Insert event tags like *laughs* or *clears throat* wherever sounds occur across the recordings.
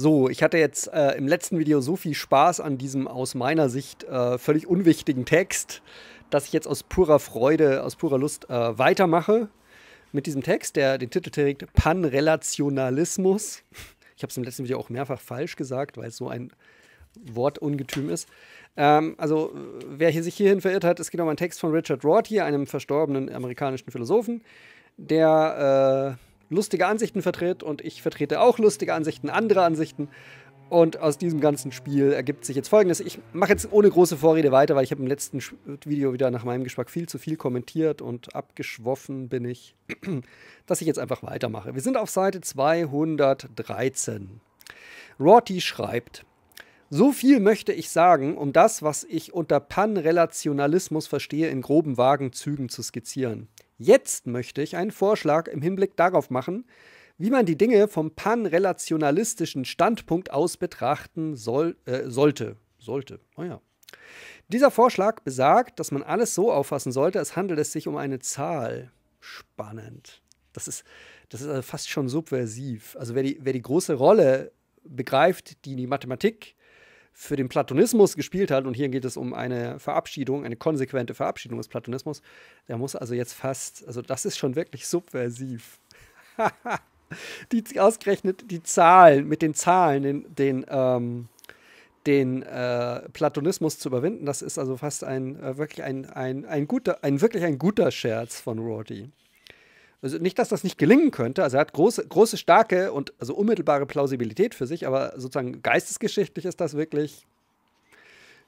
So, ich hatte jetzt äh, im letzten Video so viel Spaß an diesem aus meiner Sicht äh, völlig unwichtigen Text, dass ich jetzt aus purer Freude, aus purer Lust äh, weitermache mit diesem Text, der den Titel trägt Panrelationalismus. Ich habe es im letzten Video auch mehrfach falsch gesagt, weil es so ein Wortungetüm ist. Ähm, also, wer hier sich hierhin verirrt hat, es geht um einen Text von Richard Rorty, einem verstorbenen amerikanischen Philosophen, der äh, lustige Ansichten vertritt und ich vertrete auch lustige Ansichten, andere Ansichten. Und aus diesem ganzen Spiel ergibt sich jetzt folgendes. Ich mache jetzt ohne große Vorrede weiter, weil ich habe im letzten Video wieder nach meinem Geschmack viel zu viel kommentiert und abgeschwoffen bin ich, *clears throat* dass ich jetzt einfach weitermache. Wir sind auf Seite 213. Rorty schreibt, so viel möchte ich sagen, um das, was ich unter Panrelationalismus verstehe, in groben Wagenzügen zu skizzieren. Jetzt möchte ich einen Vorschlag im Hinblick darauf machen, wie man die Dinge vom panrelationalistischen Standpunkt aus betrachten soll, äh, sollte. Sollte, oh ja. Dieser Vorschlag besagt, dass man alles so auffassen sollte, als handelt es sich um eine Zahl. Spannend. Das ist, das ist also fast schon subversiv. Also wer die, wer die große Rolle begreift, die die Mathematik für den Platonismus gespielt hat, und hier geht es um eine Verabschiedung, eine konsequente Verabschiedung des Platonismus, der muss also jetzt fast, also das ist schon wirklich subversiv. *laughs* die ausgerechnet die Zahlen, mit den Zahlen, den, den, ähm, den äh, Platonismus zu überwinden, das ist also fast ein äh, wirklich ein, ein, ein guter, ein wirklich ein guter Scherz von Rorty. Also nicht, dass das nicht gelingen könnte. Also er hat große, große, starke und also unmittelbare Plausibilität für sich, aber sozusagen geistesgeschichtlich ist das wirklich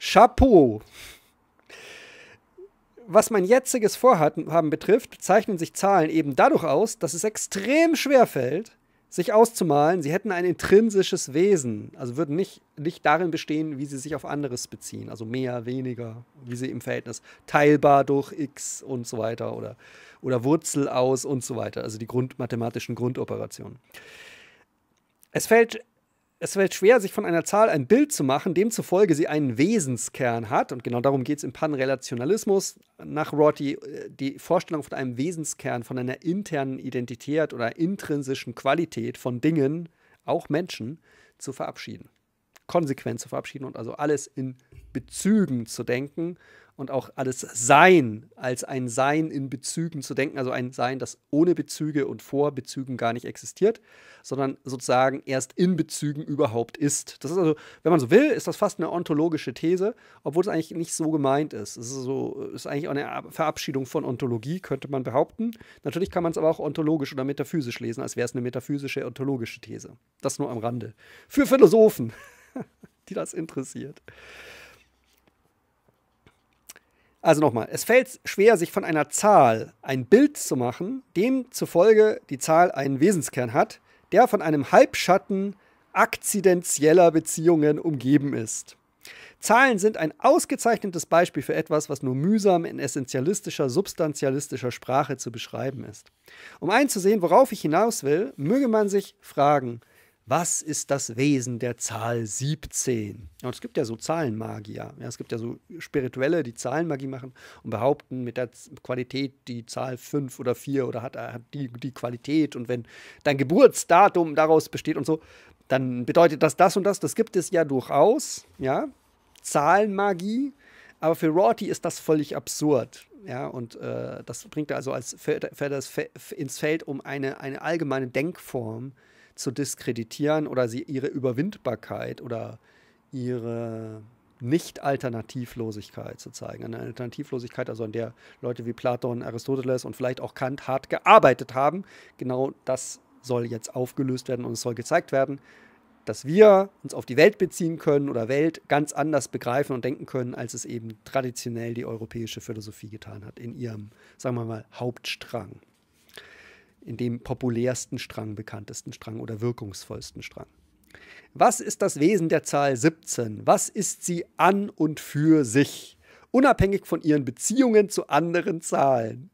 Chapeau. Was mein jetziges Vorhaben betrifft, zeichnen sich Zahlen eben dadurch aus, dass es extrem schwer fällt, sich auszumalen, sie hätten ein intrinsisches Wesen, also würden nicht, nicht darin bestehen, wie sie sich auf anderes beziehen, also mehr, weniger, wie sie im Verhältnis teilbar durch x und so weiter oder oder Wurzel aus und so weiter, also die mathematischen Grundoperationen. Es fällt, es fällt schwer, sich von einer Zahl ein Bild zu machen, demzufolge sie einen Wesenskern hat. Und genau darum geht es im Panrelationalismus nach Rorty, äh, die Vorstellung von einem Wesenskern, von einer internen Identität oder intrinsischen Qualität von Dingen, auch Menschen, zu verabschieden konsequent zu verabschieden und also alles in Bezügen zu denken und auch alles Sein als ein Sein in Bezügen zu denken, also ein Sein, das ohne Bezüge und vor Bezügen gar nicht existiert, sondern sozusagen erst in Bezügen überhaupt ist. Das ist also, wenn man so will, ist das fast eine ontologische These, obwohl es eigentlich nicht so gemeint ist. Es ist, so, ist eigentlich auch eine Verabschiedung von Ontologie, könnte man behaupten. Natürlich kann man es aber auch ontologisch oder metaphysisch lesen, als wäre es eine metaphysische, ontologische These. Das nur am Rande. Für Philosophen. *laughs* die das interessiert. Also nochmal, es fällt schwer, sich von einer Zahl ein Bild zu machen, demzufolge die Zahl einen Wesenskern hat, der von einem Halbschatten akzidentieller Beziehungen umgeben ist. Zahlen sind ein ausgezeichnetes Beispiel für etwas, was nur mühsam in essentialistischer, substantialistischer Sprache zu beschreiben ist. Um einzusehen, worauf ich hinaus will, möge man sich fragen, was ist das Wesen der Zahl 17? Und es gibt ja so Zahlenmagier. Ja, es gibt ja so Spirituelle, die Zahlenmagie machen und behaupten, mit der Qualität die Zahl 5 oder 4 oder hat, hat die, die Qualität. Und wenn dein Geburtsdatum daraus besteht und so, dann bedeutet das das und das. Das gibt es ja durchaus. Ja, Zahlenmagie. Aber für Rorty ist das völlig absurd. Ja, und äh, das bringt er also als, fährt, das ins Feld, um eine, eine allgemeine Denkform äh, zu diskreditieren oder sie ihre Überwindbarkeit oder ihre nicht-Alternativlosigkeit zu zeigen. Eine Alternativlosigkeit, also an der Leute wie Platon, Aristoteles und vielleicht auch Kant hart gearbeitet haben. Genau das soll jetzt aufgelöst werden und es soll gezeigt werden, dass wir uns auf die Welt beziehen können oder Welt ganz anders begreifen und denken können, als es eben traditionell die europäische Philosophie getan hat, in ihrem, sagen wir mal, Hauptstrang in dem populärsten Strang, bekanntesten Strang oder wirkungsvollsten Strang. Was ist das Wesen der Zahl 17? Was ist sie an und für sich, unabhängig von ihren Beziehungen zu anderen Zahlen?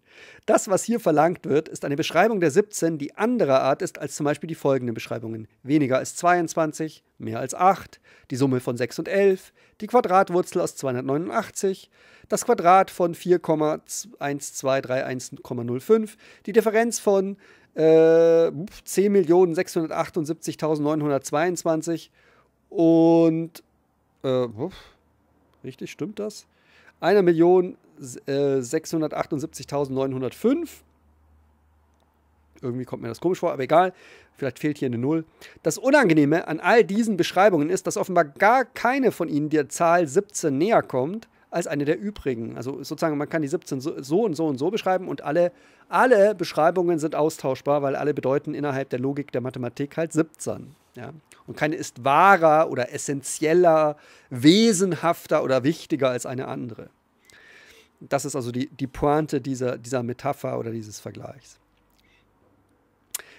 Das, was hier verlangt wird, ist eine Beschreibung der 17, die anderer Art ist als zum Beispiel die folgenden Beschreibungen. Weniger als 22, mehr als 8, die Summe von 6 und 11, die Quadratwurzel aus 289, das Quadrat von 4,1231,05, die Differenz von äh, 10.678.922 und... Äh, richtig, stimmt das? 1.678.905. Äh, Irgendwie kommt mir das komisch vor, aber egal. Vielleicht fehlt hier eine Null. Das Unangenehme an all diesen Beschreibungen ist, dass offenbar gar keine von ihnen der Zahl 17 näher kommt als eine der übrigen. Also sozusagen, man kann die 17 so, so und so und so beschreiben und alle, alle Beschreibungen sind austauschbar, weil alle bedeuten innerhalb der Logik der Mathematik halt 17. Ja? Und keine ist wahrer oder essentieller, wesenhafter oder wichtiger als eine andere. Das ist also die, die Pointe dieser, dieser Metapher oder dieses Vergleichs.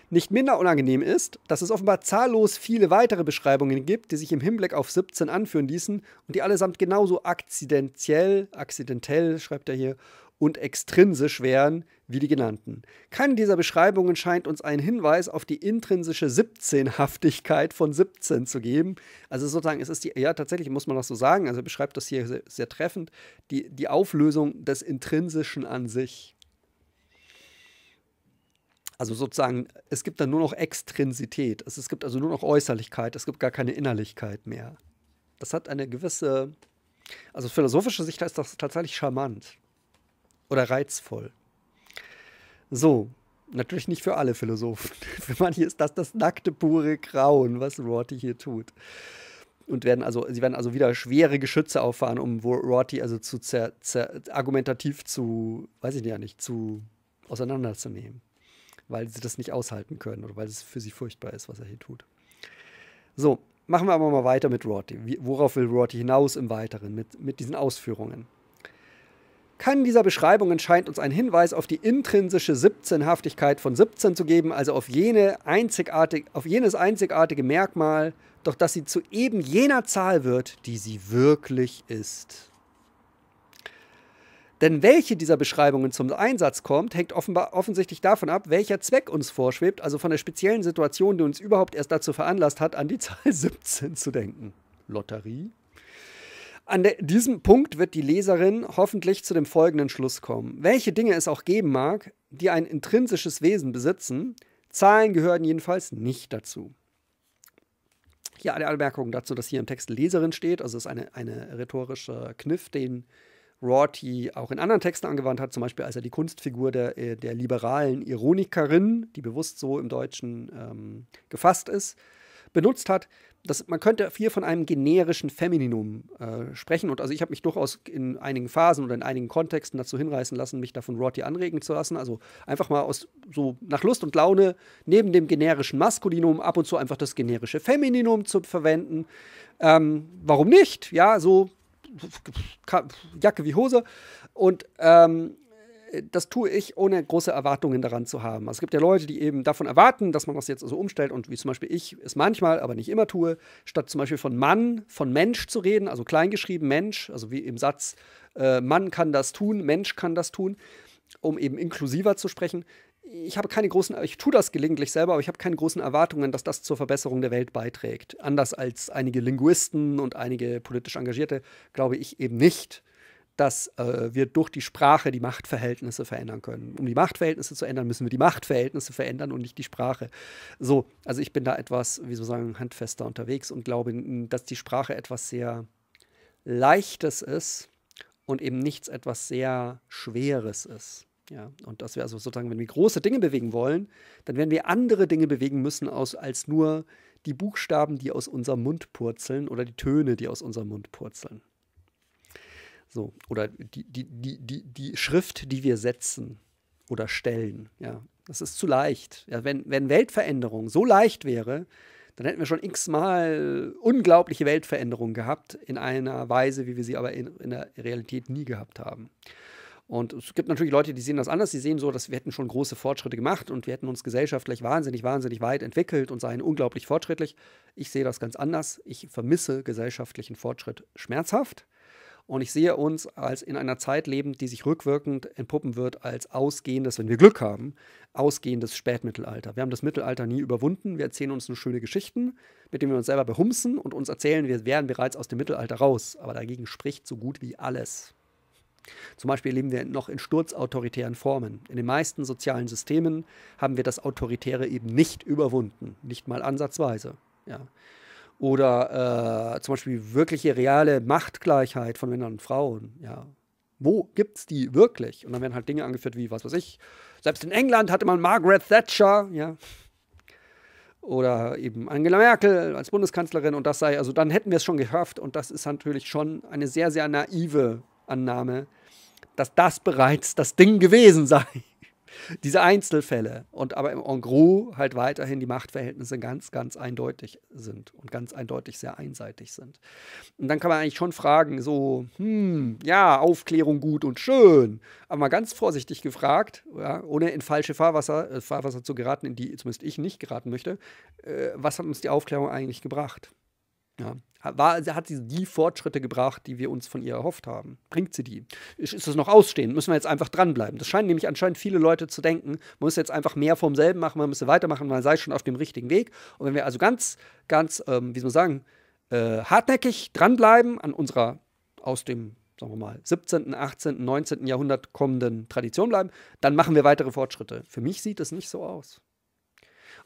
Nicht minder unangenehm ist, dass es offenbar zahllos viele weitere Beschreibungen gibt, die sich im Hinblick auf 17 anführen ließen und die allesamt genauso akzidentiell, akzidentell schreibt er hier, und extrinsisch wären wie die genannten. Keine dieser Beschreibungen scheint uns einen Hinweis auf die intrinsische 17-Haftigkeit von 17 zu geben. Also sozusagen, es ist die, ja tatsächlich muss man das so sagen, also beschreibt das hier sehr, sehr treffend, die, die Auflösung des Intrinsischen an sich. Also sozusagen, es gibt dann nur noch Extrinsität. Es, es gibt also nur noch Äußerlichkeit, es gibt gar keine Innerlichkeit mehr. Das hat eine gewisse, also philosophische Sicht ist das tatsächlich charmant oder reizvoll. So, natürlich nicht für alle Philosophen. *laughs* Für manche ist das das nackte, pure Grauen, was Rorty hier tut. Und werden also, sie werden also wieder schwere Geschütze auffahren, um Rorty also zu zer, zer, argumentativ zu, weiß ich ja nicht, zu auseinanderzunehmen weil sie das nicht aushalten können oder weil es für sie furchtbar ist, was er hier tut. So, machen wir aber mal weiter mit Rorty. worauf will Rorty hinaus im Weiteren mit, mit diesen Ausführungen? Keine dieser Beschreibungen scheint uns einen Hinweis auf die intrinsische 17-Haftigkeit von 17 zu geben, also auf, jene einzigartig, auf jenes einzigartige Merkmal, doch dass sie zu eben jener Zahl wird, die sie wirklich ist. Denn welche dieser Beschreibungen zum Einsatz kommt, hängt offenbar, offensichtlich davon ab, welcher Zweck uns vorschwebt, also von der speziellen Situation, die uns überhaupt erst dazu veranlasst hat, an die *laughs* Zahl 17 zu denken. Lotterie? An de diesem Punkt wird die Leserin hoffentlich zu dem folgenden Schluss kommen. Welche Dinge es auch geben mag, die ein intrinsisches Wesen besitzen, Zahlen gehören jedenfalls nicht dazu. Hier eine Anmerkung dazu, dass hier im Text Leserin steht. Also es ist eine, eine rhetorische Kniff, den Rorty auch in anderen Texten angewandt hat, zum Beispiel als er die Kunstfigur der, äh, der liberalen Ironikerin, die bewusst so im Deutschen ähm, gefasst ist, benutzt hat. Das, man könnte hier von einem generischen Femininum äh, sprechen. Und also ich habe mich durchaus in einigen Phasen oder in einigen Kontexten dazu hinreißen lassen, mich davon Rorty anregen zu lassen. Also einfach mal aus so nach Lust und Laune neben dem generischen Maskulinum ab und zu einfach das generische Femininum zu verwenden. Ähm, warum nicht? Ja, so Jacke wie Hose. Und ähm, das tue ich, ohne große Erwartungen daran zu haben. Also es gibt ja Leute, die eben davon erwarten, dass man das jetzt so also umstellt und wie zum Beispiel ich es manchmal, aber nicht immer tue, statt zum Beispiel von Mann, von Mensch zu reden, also kleingeschrieben Mensch, also wie im Satz, äh, Mann kann das tun, Mensch kann das tun, um eben inklusiver zu sprechen, ich habe keine großen, ich tue das gelegentlich selber, aber ich habe keine großen Erwartungen, dass das zur Verbesserung der Welt beiträgt. Anders als einige Linguisten und einige politisch Engagierte glaube ich eben nicht, dass äh, wir durch die Sprache die Machtverhältnisse verändern können. Um die Machtverhältnisse zu ändern, müssen wir die Machtverhältnisse verändern und nicht die Sprache. So, also ich bin da etwas, wie sozusagen, handfester unterwegs und glaube, dass die Sprache etwas sehr Leichtes ist und eben nichts etwas sehr Schweres ist. Ja, und dass wir also sozusagen, wenn wir große Dinge bewegen wollen, dann werden wir andere Dinge bewegen müssen aus, als nur die Buchstaben, die aus unserem Mund purzeln oder die Töne, die aus unserem Mund purzeln. So, oder die, die, die, die, die Schrift, die wir setzen oder stellen. Ja, das ist zu leicht. Ja, wenn, wenn Weltveränderung so leicht wäre, dann hätten wir schon x-mal unglaubliche Weltveränderungen gehabt, in einer Weise, wie wir sie aber in, in der Realität nie gehabt haben. Und es gibt natürlich Leute, die sehen das anders. Die sehen so, dass wir hätten schon große Fortschritte gemacht und wir hätten uns gesellschaftlich wahnsinnig, wahnsinnig weit entwickelt und seien unglaublich fortschrittlich. Ich sehe das ganz anders. Ich vermisse gesellschaftlichen Fortschritt schmerzhaft. Und ich sehe uns als in einer Zeit lebend, die sich rückwirkend entpuppen wird, als ausgehendes, wenn wir Glück haben, ausgehendes Spätmittelalter. Wir haben das Mittelalter nie überwunden. Wir erzählen uns nur schöne Geschichten, mit denen wir uns selber behumsen und uns erzählen, wir wären bereits aus dem Mittelalter raus. Aber dagegen spricht so gut wie alles. Zum Beispiel leben wir noch in sturzautoritären Formen. In den meisten sozialen Systemen haben wir das Autoritäre eben nicht überwunden, nicht mal ansatzweise. Ja. Oder äh, zum Beispiel wirkliche reale Machtgleichheit von Männern und Frauen. Ja. Wo gibt es die wirklich? Und dann werden halt Dinge angeführt wie, was weiß ich, selbst in England hatte man Margaret Thatcher, ja. Oder eben Angela Merkel als Bundeskanzlerin und das sei, also dann hätten wir es schon gehofft und das ist natürlich schon eine sehr, sehr naive Annahme, dass das bereits das Ding gewesen sei. *laughs* Diese Einzelfälle und aber im gros halt weiterhin die Machtverhältnisse ganz, ganz eindeutig sind und ganz eindeutig sehr einseitig sind. Und dann kann man eigentlich schon fragen, so, hm, ja, Aufklärung gut und schön, aber mal ganz vorsichtig gefragt, ja, ohne in falsche Fahrwasser, äh, Fahrwasser zu geraten, in die zumindest ich nicht geraten möchte, äh, was hat uns die Aufklärung eigentlich gebracht? Ja. War, hat sie die Fortschritte gebracht, die wir uns von ihr erhofft haben? Bringt sie die? Ist, es noch ausstehend? Müssen wir jetzt einfach dranbleiben? Das scheinen nämlich anscheinend viele Leute zu denken. Man muss jetzt einfach mehr vom selben machen, man müsse weitermachen, man sei schon auf dem richtigen Weg. Und wenn wir also ganz, ganz, ähm, wie soll man sagen, äh, hartnäckig dranbleiben an unserer aus dem sagen wir mal, 17., 18., 19. Jahrhundert kommenden Tradition bleiben, dann machen wir weitere Fortschritte. Für mich sieht es nicht so aus.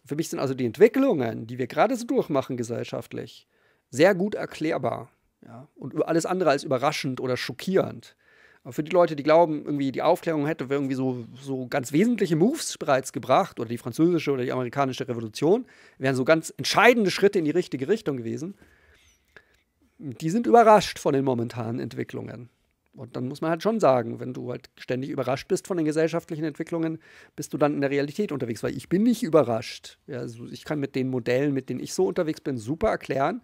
für mich sind also die Entwicklungen, die wir gerade so durchmachen gesellschaftlich, sehr gut erklärbar ja, und alles andere als überraschend oder schockierend. Aber für die Leute, die glauben, irgendwie die Aufklärung hätte irgendwie so, so ganz wesentliche Moves bereits gebracht oder die französische oder die amerikanische Revolution, wären so ganz entscheidende Schritte in die richtige Richtung gewesen, die sind überrascht von den momentanen Entwicklungen. Und dann muss man halt schon sagen, wenn du halt ständig überrascht bist von den gesellschaftlichen Entwicklungen, bist du dann in der Realität unterwegs. Weil ich bin nicht überrascht. Ja, also ich kann mit den Modellen, mit denen ich so unterwegs bin, super erklären,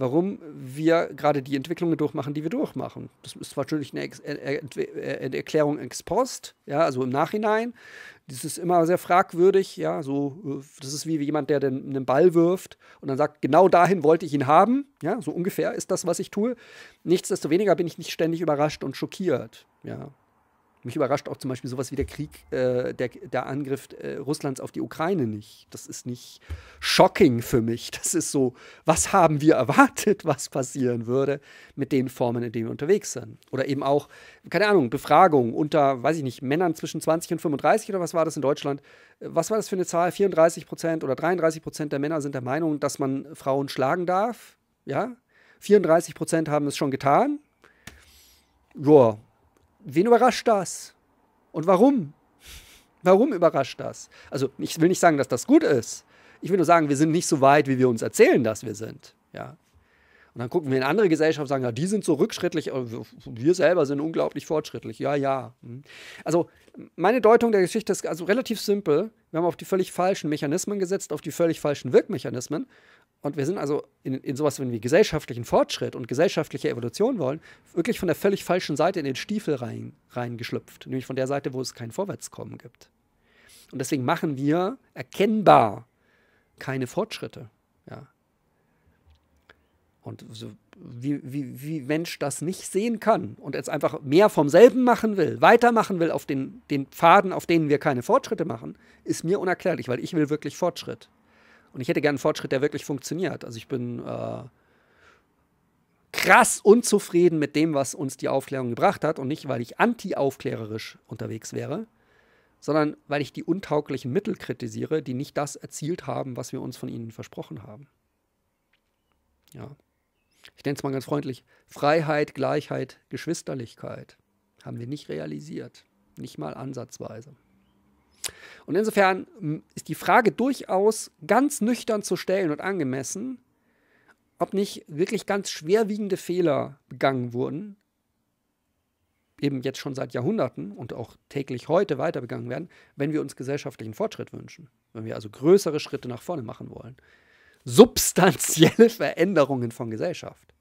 warum wir gerade die Entwicklungen durchmachen, die wir durchmachen. Das ist wahrscheinlich eine, Ex äh, äh, äh, eine Erklärung ex post, ja, also im Nachhinein. Das ist immer sehr fragwürdig, ja, so, das ist wie jemand, der den, einen Ball wirft und dann sagt, genau dahin wollte ich ihn haben, ja, so ungefähr ist das, was ich tue. Nichtsdestoweniger bin ich nicht ständig überrascht und schockiert, ja, mich überrascht auch zum Beispiel sowas wie der Krieg, äh, der, der Angriff äh, Russlands auf die Ukraine nicht. Das ist nicht shocking für mich. Das ist so, was haben wir erwartet, *laughs* was passieren würde mit den Formen, in denen wir unterwegs sind. Oder eben auch, keine Ahnung, Befragung unter, weiß ich nicht, Männern zwischen 20 und 35 oder was war das in Deutschland? Äh, was war das für eine Zahl? 34 Prozent oder 33 Prozent der Männer sind der Meinung, dass man Frauen schlagen darf. Ja? 34 Prozent haben es schon getan. Joa, wen überrascht das? Und warum? Warum überrascht das? Also, ich will nicht sagen, dass das gut ist. Ich will nur sagen, wir sind nicht so weit, wie wir uns erzählen, dass wir sind. Ja. Und dann gucken wir in andere Gesellschaften und sagen, ja, die sind so rückschrittlich, äh, wir selber sind unglaublich fortschrittlich. Ja, ja. Hm. Also, meine Deutung der Geschichte ist also relativ simpel. Wir haben auf die völlig falschen Mechanismen gesetzt, auf die völlig falschen Wirkmechanismen. Und wir sind also in, in sowas, wenn wir gesellschaftlichen Fortschritt und gesellschaftliche Evolution wollen, wirklich von der völlig falschen Seite in den Stiefel rein, reingeschlüpft, nämlich von der Seite, wo es kein Vorwärtskommen gibt. Und deswegen machen wir erkennbar keine Fortschritte. Ja. Und so, wie, wie, wie Mensch das nicht sehen kann und jetzt einfach mehr vom selben machen will, weitermachen will auf den, den Pfaden, auf denen wir keine Fortschritte machen, ist mir unerklärlich, weil ich will wirklich Fortschritt. Und ich hätte gern einen Fortschritt, der wirklich funktioniert. Also ich bin äh, krass unzufrieden mit dem, was uns die Aufklärung gebracht hat. Und nicht, weil ich anti-aufklärerisch unterwegs wäre, sondern weil ich die untauglichen Mittel kritisiere, die nicht das erzielt haben, was wir uns von ihnen versprochen haben. Ja. Ich nenne es mal ganz freundlich. Freiheit, Gleichheit, Geschwisterlichkeit haben wir nicht realisiert. Nicht mal ansatzweise. Und insofern ist die Frage durchaus ganz nüchtern zu stellen und angemessen, ob nicht wirklich ganz schwerwiegende Fehler begangen wurden, eben jetzt schon seit Jahrhunderten und auch täglich heute weiter begangen werden, wenn wir uns gesellschaftlichen Fortschritt wünschen, wenn wir also größere Schritte nach vorne machen wollen. Substanzielle *laughs* Veränderungen von Gesellschaft.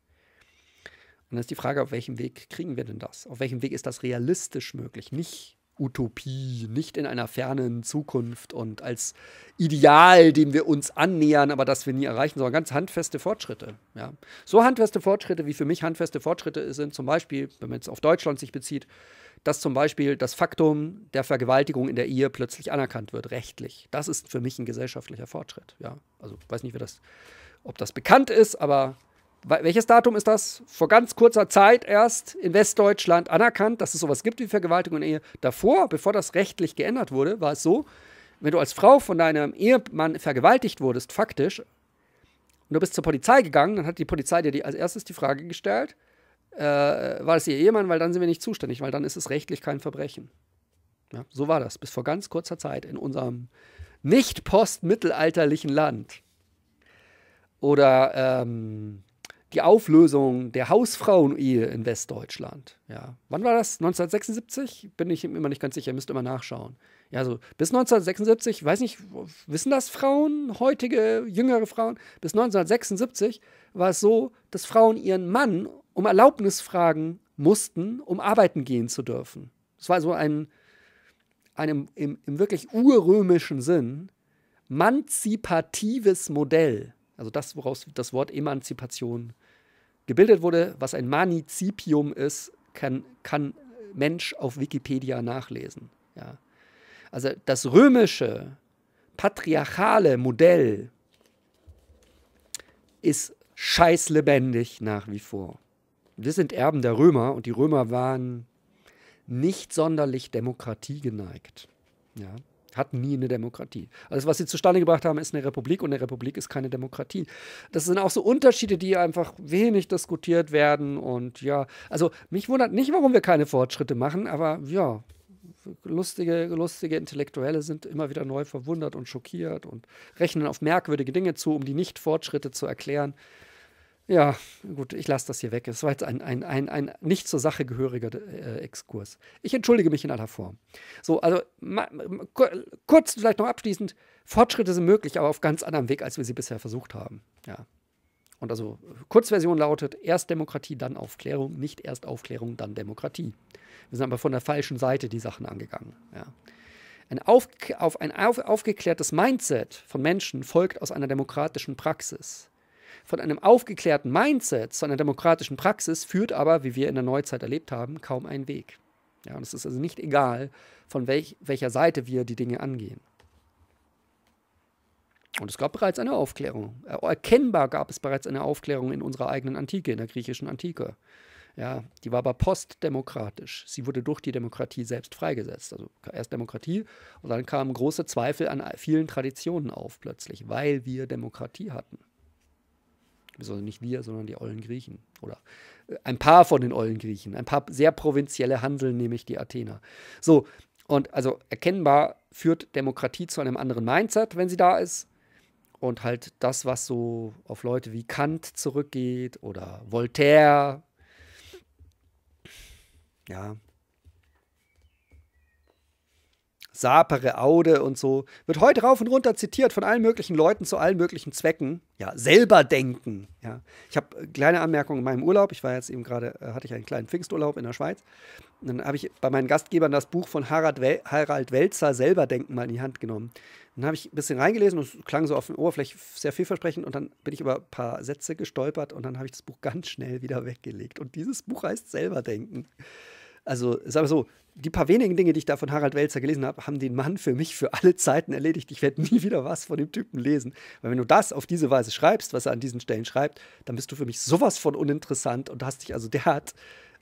Und dann ist die Frage, auf welchem Weg kriegen wir denn das? Auf welchem Weg ist das realistisch möglich? Nicht Utopie, nicht in einer fernen Zukunft und als Ideal, dem wir uns annähern, aber das wir nie erreichen, sondern ganz handfeste Fortschritte. Ja. So handfeste Fortschritte, wie für mich handfeste Fortschritte sind, zum Beispiel, wenn man jetzt auf Deutschland sich bezieht, dass zum Beispiel das Faktum der Vergewaltigung in der Ehe plötzlich anerkannt wird, rechtlich. Das ist für mich ein gesellschaftlicher Fortschritt. Ja. Also weiß nicht, das, ob das bekannt ist, aber welches Datum ist das? Vor ganz kurzer Zeit erst in Westdeutschland anerkannt, dass es sowas gibt wie Vergewaltigung in Ehe. Davor, bevor das rechtlich geändert wurde, war es so, wenn du als Frau von deinem Ehemann vergewaltigt wurdest, faktisch, und du bist zur Polizei gegangen, dann hat die Polizei dir die, als erstes die Frage gestellt, äh, war das ihr Ehemann, weil dann sind wir nicht zuständig, weil dann ist es rechtlich kein Verbrechen. Ja, so war das bis vor ganz kurzer Zeit in unserem nicht postmittelalterlichen Land. Oder ähm, die Auflösung der Hausfrauen-Ehe in Westdeutschland. Ja. Wann war das? 1976? Bin ich immer nicht ganz sicher, müsst immer nachschauen. Ja, so also bis 1976, weiß nicht, wissen das Frauen, heutige, jüngere Frauen? Bis 1976 war es so, dass Frauen ihren Mann um Erlaubnis fragen mussten, um arbeiten gehen zu dürfen. Es war so ein, ein im, im wirklich urrömischen Sinn manzipatives Modell. Also das, woraus das Wort Emanzipation gebildet wurde, was ein Manizipium ist, kann, kann Mensch auf Wikipedia nachlesen. Ja. Also das römische patriarchale Modell ist scheißlebendig nach wie vor. Wir sind Erben der Römer und die Römer waren nicht sonderlich demokratiegeneigt. Ja hatten nie eine Demokratie. Alles, was sie zustande gebracht haben, ist eine Republik und eine Republik ist keine Demokratie. Das sind auch so Unterschiede, die einfach wenig diskutiert werden und ja, also mich wundert nicht, warum wir keine Fortschritte machen, aber ja, lustige, lustige Intellektuelle sind immer wieder neu verwundert und schockiert und rechnen auf merkwürdige Dinge zu, um die Nicht-Fortschritte zu erklären. Ja, gut, ich lasse das hier weg. Es war jetzt ein, ein, ein, ein nicht zur Sache gehöriger äh, Exkurs. Ich entschuldige mich in aller Form. So, also kurz, vielleicht noch abschließend: Fortschritte sind möglich, aber auf ganz anderem Weg, als wir sie bisher versucht haben. Ja. Und also, Kurzversion lautet: erst Demokratie, dann Aufklärung, nicht erst Aufklärung, dann Demokratie. Wir sind aber von der falschen Seite die Sachen angegangen. Ja. Ein, auf, auf, ein auf, aufgeklärtes Mindset von Menschen folgt aus einer demokratischen Praxis von einem aufgeklärten Mindset zu einer demokratischen Praxis führt aber, wie wir in der Neuzeit erlebt haben, kaum ein Weg. Ja, und es ist also nicht egal, von welch, welcher Seite wir die Dinge angehen. Und es gab bereits eine Aufklärung. Äh, erkennbar gab es bereits eine Aufklärung in unserer eigenen Antike, in der griechischen Antike. Ja, die war aber postdemokratisch. Sie wurde durch die Demokratie selbst freigesetzt. Also erst Demokratie und dann kamen große Zweifel an vielen Traditionen auf plötzlich, weil wir Demokratie hatten also nicht wir, sondern die ollen Griechen oder äh, ein paar von den ollen Griechen, ein paar sehr provinzielle Handeln, nämlich die Athener. So, und also erkennbar führt Demokratie zu einem anderen Mindset, wenn sie da ist. Und halt das, was so auf Leute wie Kant zurückgeht oder Voltaire, ja, Sapere, Aude und so, wird heute rauf und runter zitiert von allen möglichen Leuten zu allen möglichen Zwecken. Ja, selber denken. Ja. Ich habe äh, kleine Anmerkung in meinem Urlaub. Ich war jetzt eben gerade, äh, hatte ich einen kleinen Pfingsturlaub in der Schweiz. Und dann habe ich bei meinen Gastgebern das Buch von Harald, Wel Harald Welzer selber denken mal in die Hand genommen. Dann habe ich ein bisschen reingelesen und es klang so auf der Oberfläche sehr vielversprechend und dann bin ich über ein paar Sätze gestolpert und dann habe ich das Buch ganz schnell wieder weggelegt. Und dieses Buch heißt selber denken. Also, sag mal so, die paar wenigen Dinge, die ich da von Harald Welzer gelesen habe, haben den Mann für mich für alle Zeiten erledigt. Ich werde nie wieder was von dem Typen lesen. Weil wenn du das auf diese Weise schreibst, was er an diesen Stellen schreibt, dann bist du für mich sowas von uninteressant und hast dich, also der hat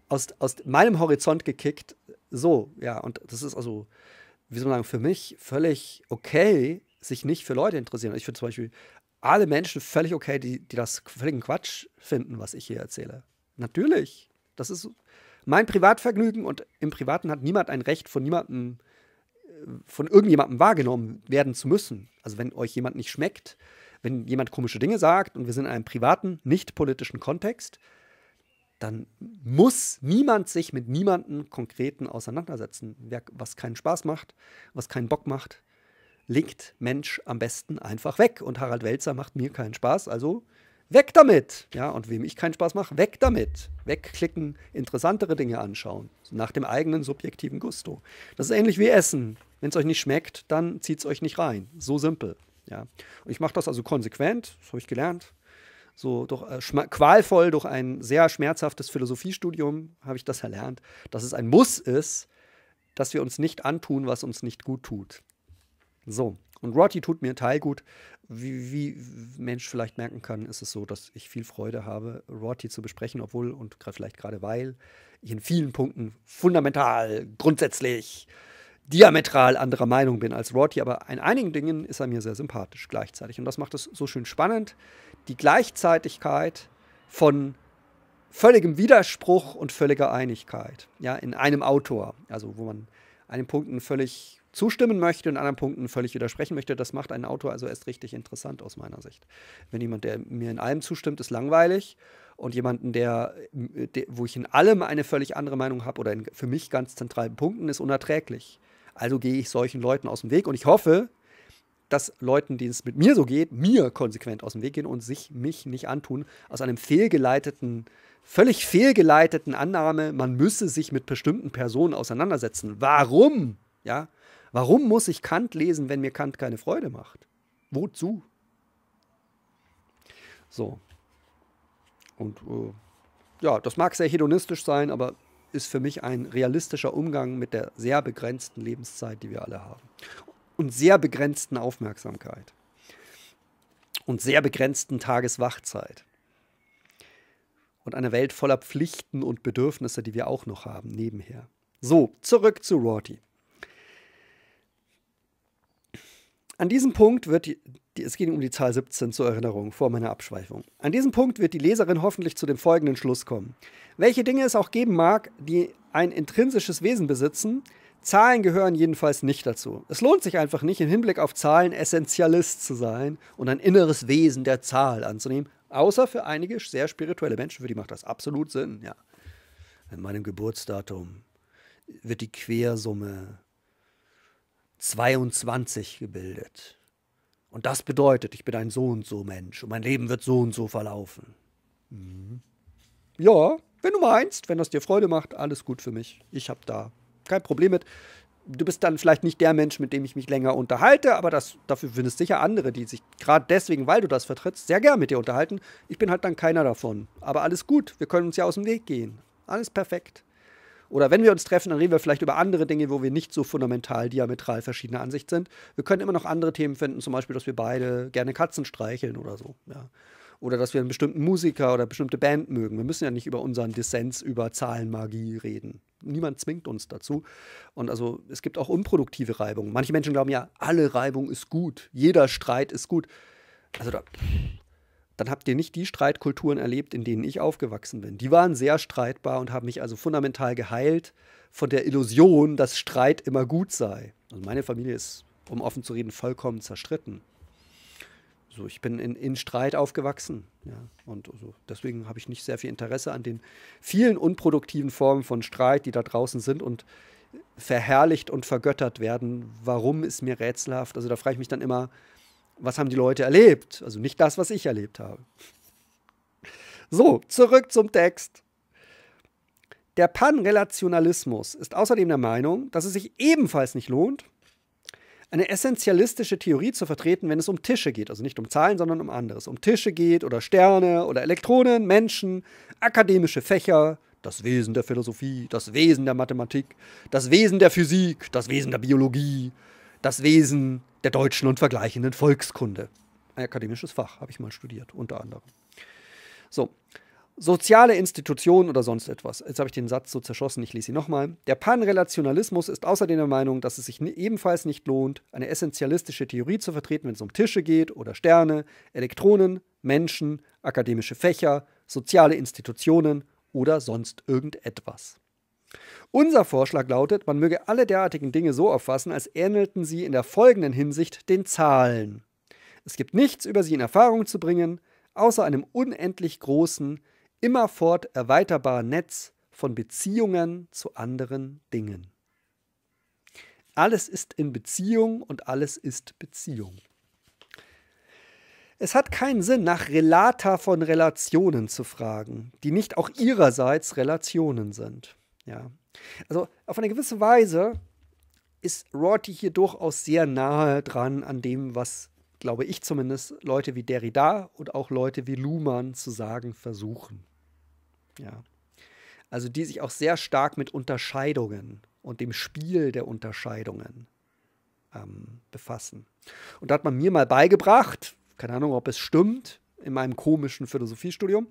aus, aus meinem Horizont gekickt. So, ja, und das ist also, wie soll man sagen, für mich völlig okay, sich nicht für Leute interessieren. Ich finde zum Beispiel alle Menschen völlig okay, die, die das völligen Quatsch finden, was ich hier erzähle. Natürlich. Das ist mein Privatvergnügen und im Privaten hat niemand ein Recht von niemandem, äh, von irgendjemandem wahrgenommen werden zu müssen. Also wenn euch jemand nicht schmeckt, wenn jemand komische Dinge sagt und wir sind in einem privaten, nicht politischen Kontext, dann muss niemand sich mit niemandem konkreten auseinandersetzen. Wer, was keinen Spaß macht, was keinen Bock macht, legt Mensch am besten einfach weg. Und Harald Welzer macht mir keinen Spaß, also Weg damit! Ja, und wem ich keinen Spaß mache, weg damit! Wegklicken, interessantere Dinge anschauen, nach dem eigenen subjektiven Gusto. Das ist ähnlich wie Essen. Wenn es euch nicht schmeckt, dann zieht es euch nicht rein. So simpel. Ja. Und ich mache das also konsequent, das habe ich gelernt. So durch, äh, qualvoll durch ein sehr schmerzhaftes Philosophiestudium habe ich das erlernt, dass es ein Muss ist, dass wir uns nicht antun, was uns nicht gut tut. So. Und Rorty tut mir Teil gut. Wie, wie Mensch vielleicht merken kann, ist es so, dass ich viel Freude habe, Rorty zu besprechen, obwohl und vielleicht gerade weil ich in vielen Punkten fundamental, grundsätzlich, diametral anderer Meinung bin als Rorty. Aber in einigen Dingen ist er mir sehr sympathisch gleichzeitig. Und das macht es so schön spannend. Die Gleichzeitigkeit von völligem Widerspruch und völliger Einigkeit. Ja, in einem Autor. Also, wo man einen den Punkten völlig zustimmen möchte und anderen Punkten völlig widersprechen möchte. Das macht einen Autor also erst richtig interessant aus meiner Sicht. Wenn jemand, der mir in allem zustimmt, ist langweilig und jemanden, der, äh, der wo ich in allem eine völlig andere Meinung habe oder in für mich ganz zentralen Punkten, ist unerträglich. Also gehe ich solchen Leuten aus dem Weg und ich hoffe, dass Leuten, denen es mit mir so geht, mir konsequent aus dem Weg gehen und sich mich nicht antun, aus einem fehlgeleiteten, völlig fehlgeleiteten Annahme, man müsse sich mit bestimmten Personen auseinandersetzen. Warum? Ja, Warum muss ich Kant lesen, wenn mir Kant keine Freude macht? Wozu? So. Und äh, ja, das mag sehr hedonistisch sein, aber ist für mich ein realistischer Umgang mit der sehr begrenzten Lebenszeit, die wir alle haben. Und sehr begrenzten Aufmerksamkeit. Und sehr begrenzten Tageswachzeit. Und einer Welt voller Pflichten und Bedürfnisse, die wir auch noch haben, nebenher. So, zurück zu Rorty. An diesem Punkt wird die, die, es ging um die Zahl 17 zur Erinnerung vor meiner Abschweifung. An diesem Punkt wird die Leserin hoffentlich zu dem folgenden Schluss kommen. Welche Dinge es auch geben mag, die ein intrinsisches Wesen besitzen, Zahlen gehören jedenfalls nicht dazu. Es lohnt sich einfach nicht, im Hinblick auf Zahlen Essentialist zu sein und ein inneres Wesen der Zahl anzunehmen. Außer für einige sehr spirituelle Menschen, für die macht das absolut Sinn, ja. An meinem Geburtsdatum wird die Quersumme 22 gebildet. Und das bedeutet, ich bin ein so und so Mensch und mein Leben wird so und so verlaufen. Mhm. Ja, wenn du meinst, wenn das dir Freude macht, alles gut für mich. Ich habe da kein Problem mit. Du bist dann vielleicht nicht der Mensch, mit dem ich mich länger unterhalte, aber das, dafür findest sicher andere, die sich gerade deswegen, weil du das vertrittst, sehr gern mit dir unterhalten. Ich bin halt dann keiner davon. Aber alles gut, wir können uns ja aus dem Weg gehen. Alles perfekt. Oder wenn wir uns treffen, dann reden wir vielleicht über andere Dinge, wo wir nicht so fundamental diametral verschiedener Ansicht sind. Wir können immer noch andere Themen finden, zum Beispiel, dass wir beide gerne Katzen streicheln oder so. Ja. Oder dass wir einen bestimmten Musiker oder bestimmte Band mögen. Wir müssen ja nicht über unseren Dissens, über Zahlenmagie reden. Niemand zwingt uns dazu. Und also es gibt auch unproduktive Reibung. Manche Menschen glauben ja, alle Reibung ist gut, jeder Streit ist gut. Also da, dann habt ihr nicht die Streitkulturen erlebt, in denen ich aufgewachsen bin. Die waren sehr streitbar und haben mich also fundamental geheilt von der Illusion, dass Streit immer gut sei. Also meine Familie ist, um offen zu reden, vollkommen zerstritten. So, ich bin in, in Streit aufgewachsen. Ja, und also deswegen habe ich nicht sehr viel Interesse an den vielen unproduktiven Formen von Streit, die da draußen sind und verherrlicht und vergöttert werden. Warum ist mir rätselhaft? Also da frage ich mich dann immer, was haben die Leute erlebt? Also nicht das, was ich erlebt habe. So, zurück zum Text. Der Panrelationalismus ist außerdem der Meinung, dass es sich ebenfalls nicht lohnt, eine essentialistische Theorie zu vertreten, wenn es um Tische geht. Also nicht um Zahlen, sondern um anderes. Um Tische geht oder Sterne oder Elektronen, Menschen, akademische Fächer, das Wesen der Philosophie, das Wesen der Mathematik, das Wesen der Physik, das Wesen der Biologie, das Wesen der deutschen und vergleichenden Volkskunde. Ein akademisches Fach habe ich mal studiert, unter anderem. So, Soziale Institutionen oder sonst etwas. Jetzt habe ich den Satz so zerschossen, ich lese ihn nochmal. Der Panrelationalismus ist außerdem der Meinung, dass es sich ebenfalls nicht lohnt, eine essentialistische Theorie zu vertreten, wenn es um Tische geht oder Sterne, Elektronen, Menschen, akademische Fächer, soziale Institutionen oder sonst irgendetwas. Unser Vorschlag lautet, man möge alle derartigen Dinge so auffassen, als ähnelten sie in der folgenden Hinsicht den Zahlen. Es gibt nichts über sie in Erfahrung zu bringen, außer einem unendlich großen, immerfort erweiterbaren Netz von Beziehungen zu anderen Dingen. Alles ist in Beziehung und alles ist Beziehung. Es hat keinen Sinn, nach Relata von Relationen zu fragen, die nicht auch ihrerseits Relationen sind. Ja. Also auf eine gewisse Weise ist Rorty hier durchaus sehr nahe dran an dem, was, glaube ich zumindest, Leute wie Derrida und auch Leute wie Luhmann zu sagen versuchen. Ja. Also die sich auch sehr stark mit Unterscheidungen und dem Spiel der Unterscheidungen ähm, befassen. Und da hat man mir mal beigebracht, keine Ahnung, ob es stimmt, in meinem komischen Philosophiestudium,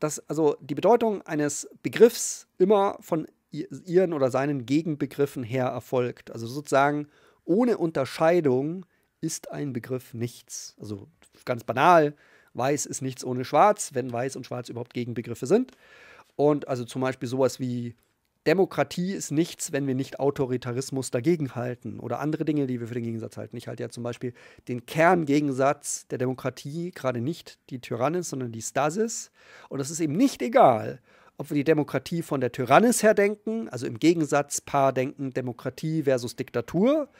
dass also die Bedeutung eines Begriffs immer von ihren oder seinen Gegenbegriffen her erfolgt. Also sozusagen ohne Unterscheidung ist ein Begriff nichts. Also ganz banal, weiß ist nichts ohne schwarz, wenn weiß und schwarz überhaupt Gegenbegriffe sind. Und also zum Beispiel sowas wie Demokratie ist nichts, wenn wir nicht Autoritarismus dagegen halten oder andere Dinge, die wir für den Gegensatz halten. Ich halte ja zum Beispiel den Kerngegensatz der Demokratie gerade nicht die Tyrannis, sondern die Stasis. Und es ist eben nicht egal, ob wir die Demokratie von der Tyrannis her denken, also im Gegensatz Paar denken Demokratie versus Diktatur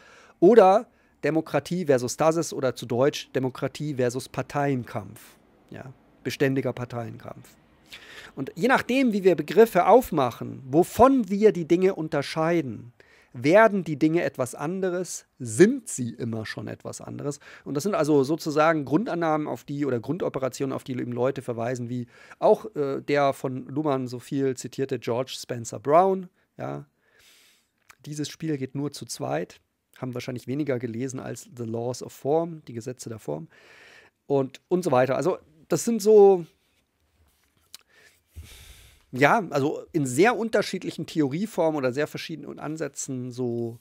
oder Demokratie versus Stasis oder zu Deutsch Demokratie versus Parteienkampf. Ja, beständiger Parteienkampf. Und je nachdem, wie wir Begriffe aufmachen, wovon wir die Dinge unterscheiden, werden die Dinge etwas anderes, sind sie immer schon etwas anderes. Und das sind also sozusagen Grundannahmen auf die oder Grundoperationen, auf die eben Leute verweisen, wie auch äh, der von Luhmann so viel zitierte George Spencer Brown. Ja. Dieses Spiel geht nur zu zweit, haben wahrscheinlich weniger gelesen als The Laws of Form, die Gesetze der Form und, und so weiter. Also das sind so ja, also in sehr unterschiedlichen Theorieformen oder sehr verschiedenen Ansätzen so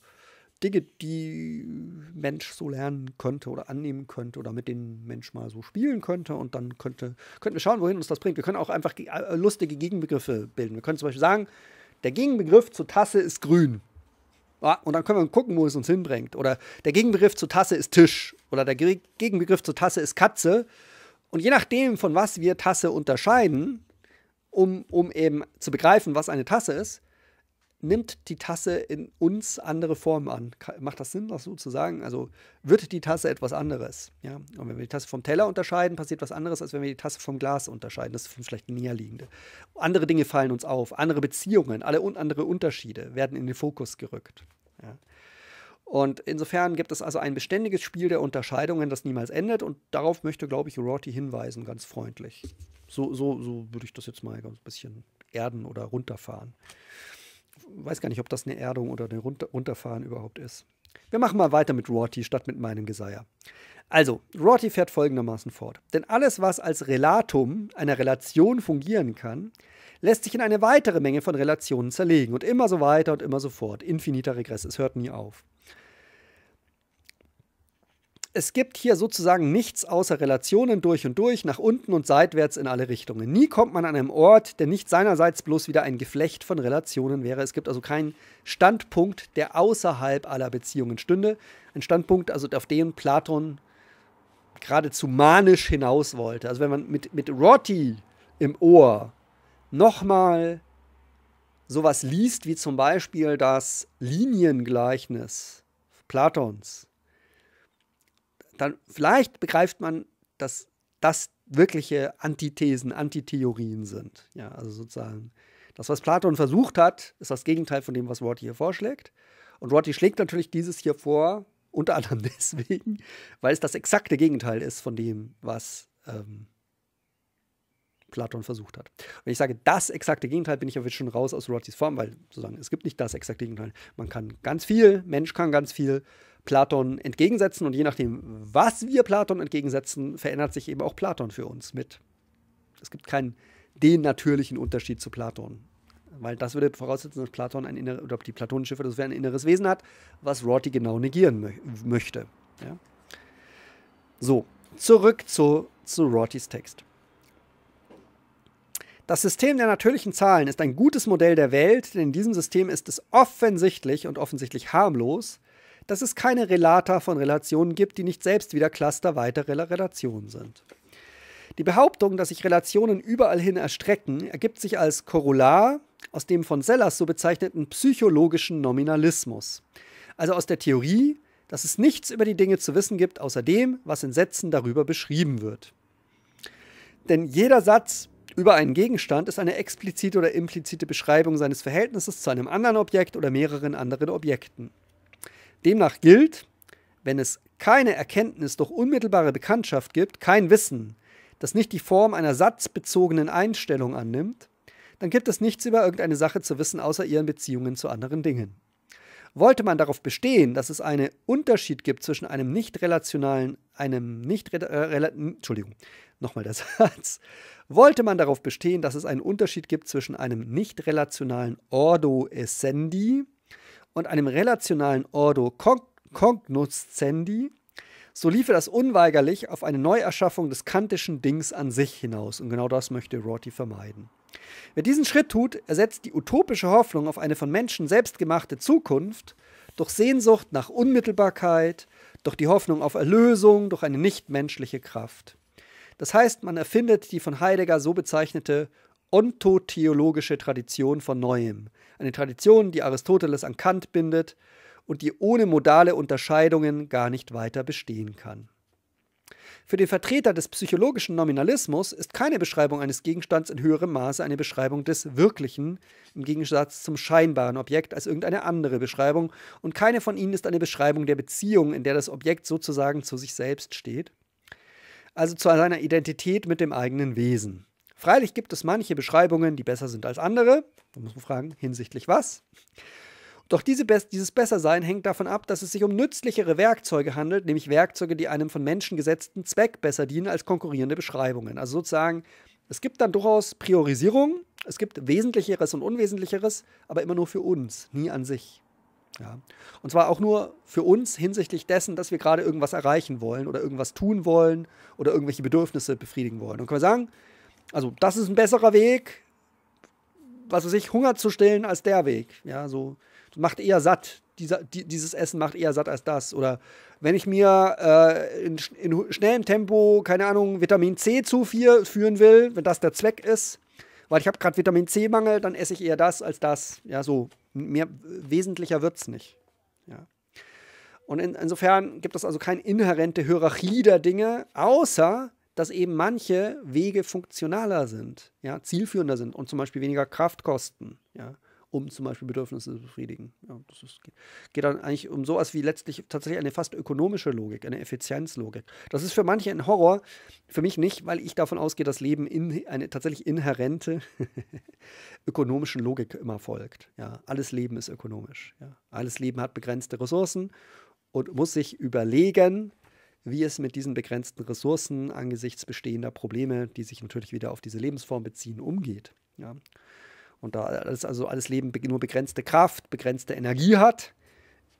Dinge, die Mensch so lernen könnte oder annehmen könnte oder mit denen Mensch mal so spielen könnte und dann könnte, könnten wir schauen, wohin uns das bringt. Wir können auch einfach äh, lustige Gegenbegriffe bilden. Wir können zum Beispiel sagen, der Gegenbegriff zur Tasse ist grün. Ja, und dann können wir gucken, wo es uns hinbringt. Oder der Gegenbegriff zur Tasse ist Tisch. Oder der Gegenbegriff zur Tasse ist Katze. Und je nachdem, von was wir Tasse unterscheiden, um, um eben zu begreifen, was eine Tasse ist, nimmt die Tasse in uns andere Formen an. Macht das Sinn, das so zu sagen? Also wird die Tasse etwas anderes. Ja? Und wenn wir die Tasse vom Teller unterscheiden, passiert was anderes, als wenn wir die Tasse vom Glas unterscheiden. Das ist vielleicht näherliegende. Andere Dinge fallen uns auf, andere Beziehungen, alle und andere Unterschiede werden in den Fokus gerückt. Ja? Und insofern gibt es also ein beständiges Spiel der Unterscheidungen, das niemals endet. Und darauf möchte, glaube ich, Rorty hinweisen, ganz freundlich. So, so, so würde ich das jetzt mal ein bisschen erden oder runterfahren. Ich weiß gar nicht, ob das eine Erdung oder ein Runter Runterfahren überhaupt ist. Wir machen mal weiter mit Rorty statt mit meinem Geseier. Also, Rorty fährt folgendermaßen fort. Denn alles, was als Relatum einer Relation fungieren kann, lässt sich in eine weitere Menge von Relationen zerlegen. Und immer so weiter und immer so fort. Infiniter Regress, es hört nie auf es gibt hier sozusagen nichts außer Relationen durch und durch, nach unten und seitwärts in alle Richtungen. Nie kommt man an einem Ort, der nicht seinerseits bloß wieder ein Geflecht von Relationen wäre. Es gibt also keinen Standpunkt, der außerhalb aller Beziehungen stünde. Ein Standpunkt, also auf den Platon geradezu manisch hinaus wollte. Also wenn man mit, mit Rotti im Ohr nochmal sowas liest, wie zum Beispiel das Liniengleichnis Platons, dann vielleicht begreift man, dass das wirkliche Antithesen, Antitheorien sind. Ja, also sozusagen das, was Platon versucht hat, ist das Gegenteil von dem, was Rorty hier vorschlägt. Und Rorty schlägt natürlich dieses hier vor, unter anderem *laughs* deswegen, weil es das exakte Gegenteil ist von dem, was ähm, Platon versucht hat. Wenn ich sage, das exakte Gegenteil, bin ich aber jetzt schon raus aus Rortys Form, weil sozusagen es gibt nicht das exakte Gegenteil. Man kann ganz viel, Mensch kann ganz viel Platon entgegensetzen und je nachdem, was wir Platon entgegensetzen, verändert sich eben auch Platon für uns mit. Es gibt keinen den natürlichen Unterschied zu Platon. Weil das würde voraussetzen, dass Platon ein inneres, oder die platonische Philosophie ein inneres Wesen hat, was Rorty genau negieren mö möchte. Ja? So, zurück zu, zu Rortys Text. Das System der natürlichen Zahlen ist ein gutes Modell der Welt, denn in diesem System ist es offensichtlich und offensichtlich harmlos, dass es keine Relata von Relationen gibt, die nicht selbst wieder Cluster weiterer Relationen sind. Die Behauptung, dass sich Relationen überall hin erstrecken, ergibt sich als Korollar aus dem von Sellers so bezeichneten psychologischen Nominalismus. Also aus der Theorie, dass es nichts über die Dinge zu wissen gibt, außer dem, was in Sätzen darüber beschrieben wird. Denn jeder Satz über einen Gegenstand ist eine explizite oder implizite Beschreibung seines Verhältnisses zu einem anderen Objekt oder mehreren anderen Objekten. Demnach gilt, wenn es keine Erkenntnis durch unmittelbare Bekanntschaft gibt, kein Wissen, das nicht die Form einer satzbezogenen Einstellung annimmt, dann gibt es nichts über irgendeine Sache zu wissen außer ihren Beziehungen zu anderen Dingen. Wollte man darauf bestehen, dass es einen Unterschied gibt zwischen einem nicht relationalen, einem nicht äh, hm, Entschuldigung, nochmal der *laughs* Satz. Wollte man darauf bestehen, dass es einen Unterschied gibt zwischen einem nicht relationalen Ordo essendi und einem relationalen Ordo cognoscendi, so liefe das unweigerlich auf eine Neuerschaffung des kantischen Dings an sich hinaus. Und genau das möchte Rorty vermeiden. Wer diesen Schritt tut, ersetzt die utopische Hoffnung auf eine von Menschen selbst gemachte Zukunft durch Sehnsucht nach Unmittelbarkeit, durch die Hoffnung auf Erlösung, durch eine nichtmenschliche Kraft. Das heißt, man erfindet die von Heidegger so bezeichnete ontotheologische Tradition von Neuem, eine Tradition, die Aristoteles an Kant bindet und die ohne modale Unterscheidungen gar nicht weiter bestehen kann. Für den Vertreter des psychologischen Nominalismus ist keine Beschreibung eines Gegenstands in höherem Maße eine Beschreibung des Wirklichen, im Gegensatz zum scheinbaren Objekt, als irgendeine andere Beschreibung, und keine von ihnen ist eine Beschreibung der Beziehung, in der das Objekt sozusagen zu sich selbst steht, also zu seiner Identität mit dem eigenen Wesen. Freilich gibt es manche Beschreibungen, die besser sind als andere. Da muss man fragen, hinsichtlich was? Doch diese Be dieses Bessersein hängt davon ab, dass es sich um nützlichere Werkzeuge handelt, nämlich Werkzeuge, die einem von Menschen gesetzten Zweck besser dienen als konkurrierende Beschreibungen. Also sozusagen, es gibt dann durchaus Priorisierung, es gibt Wesentlicheres und Unwesentlicheres, aber immer nur für uns, nie an sich. Ja. Und zwar auch nur für uns hinsichtlich dessen, dass wir gerade irgendwas erreichen wollen oder irgendwas tun wollen oder irgendwelche Bedürfnisse befriedigen wollen. Und können wir sagen, also das ist ein besserer Weg, was weiß ich, Hunger zu stillen als der Weg. Ja, so macht eher satt. Dieser, die, dieses Essen macht eher satt als das. Oder wenn ich mir äh, in, in schnellem Tempo, keine Ahnung, Vitamin C zuführen will, wenn das der Zweck ist, weil ich habe gerade Vitamin C-Mangel, dann esse ich eher das als das. Ja, so mehr wesentlicher wird es nicht. Ja. Und in, insofern gibt es also keine inhärente Hierarchie der Dinge, außer dass eben manche Wege funktionaler sind, ja, zielführender sind und zum Beispiel weniger Kraft kosten. Ja um zum Beispiel Bedürfnisse zu befriedigen. Ja, das ist, geht dann eigentlich um sowas wie letztlich tatsächlich eine fast ökonomische Logik, eine Effizienzlogik. Das ist für manche ein Horror, für mich nicht, weil ich davon ausgehe, dass Leben in, eine tatsächlich inhärente *laughs* ökonomischen Logik immer folgt. Ja, alles Leben ist ökonomisch. Ja. Alles Leben hat begrenzte Ressourcen und muss sich überlegen, wie es mit diesen begrenzten Ressourcen angesichts bestehender Probleme, die sich natürlich wieder auf diese Lebensform beziehen, umgeht. Ja. Und da alles, also alles Leben nur begrenzte Kraft, begrenzte Energie hat,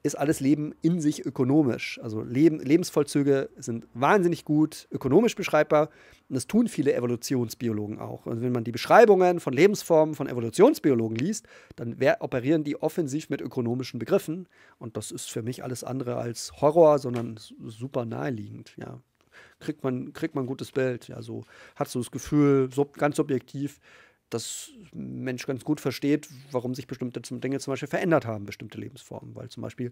ist alles Leben in sich ökonomisch. Also Leben, Lebensvollzüge sind wahnsinnig gut ökonomisch beschreibbar und das tun viele Evolutionsbiologen auch. Und also wenn man die Beschreibungen von Lebensformen von Evolutionsbiologen liest, dann operieren die offensiv mit ökonomischen Begriffen und das ist für mich alles andere als Horror, sondern super naheliegend, ja. Kriegt man, kriegt man ein gutes Bild, ja, so, hat so das Gefühl, so, ganz objektiv, dass Mensch ganz gut versteht, warum sich bestimmte Dinge zum Beispiel verändert haben, bestimmte Lebensformen, weil zum Beispiel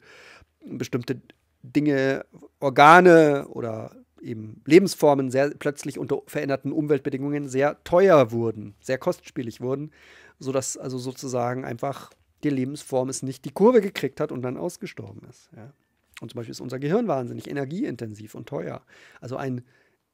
bestimmte Dinge, Organe oder eben Lebensformen sehr plötzlich unter veränderten Umweltbedingungen sehr teuer wurden, sehr kostspielig wurden, sodass also sozusagen einfach die Lebensform es nicht die Kurve gekriegt hat und dann ausgestorben ist. Ja. Und zum Beispiel ist unser Gehirn wahnsinnig energieintensiv und teuer. Also ein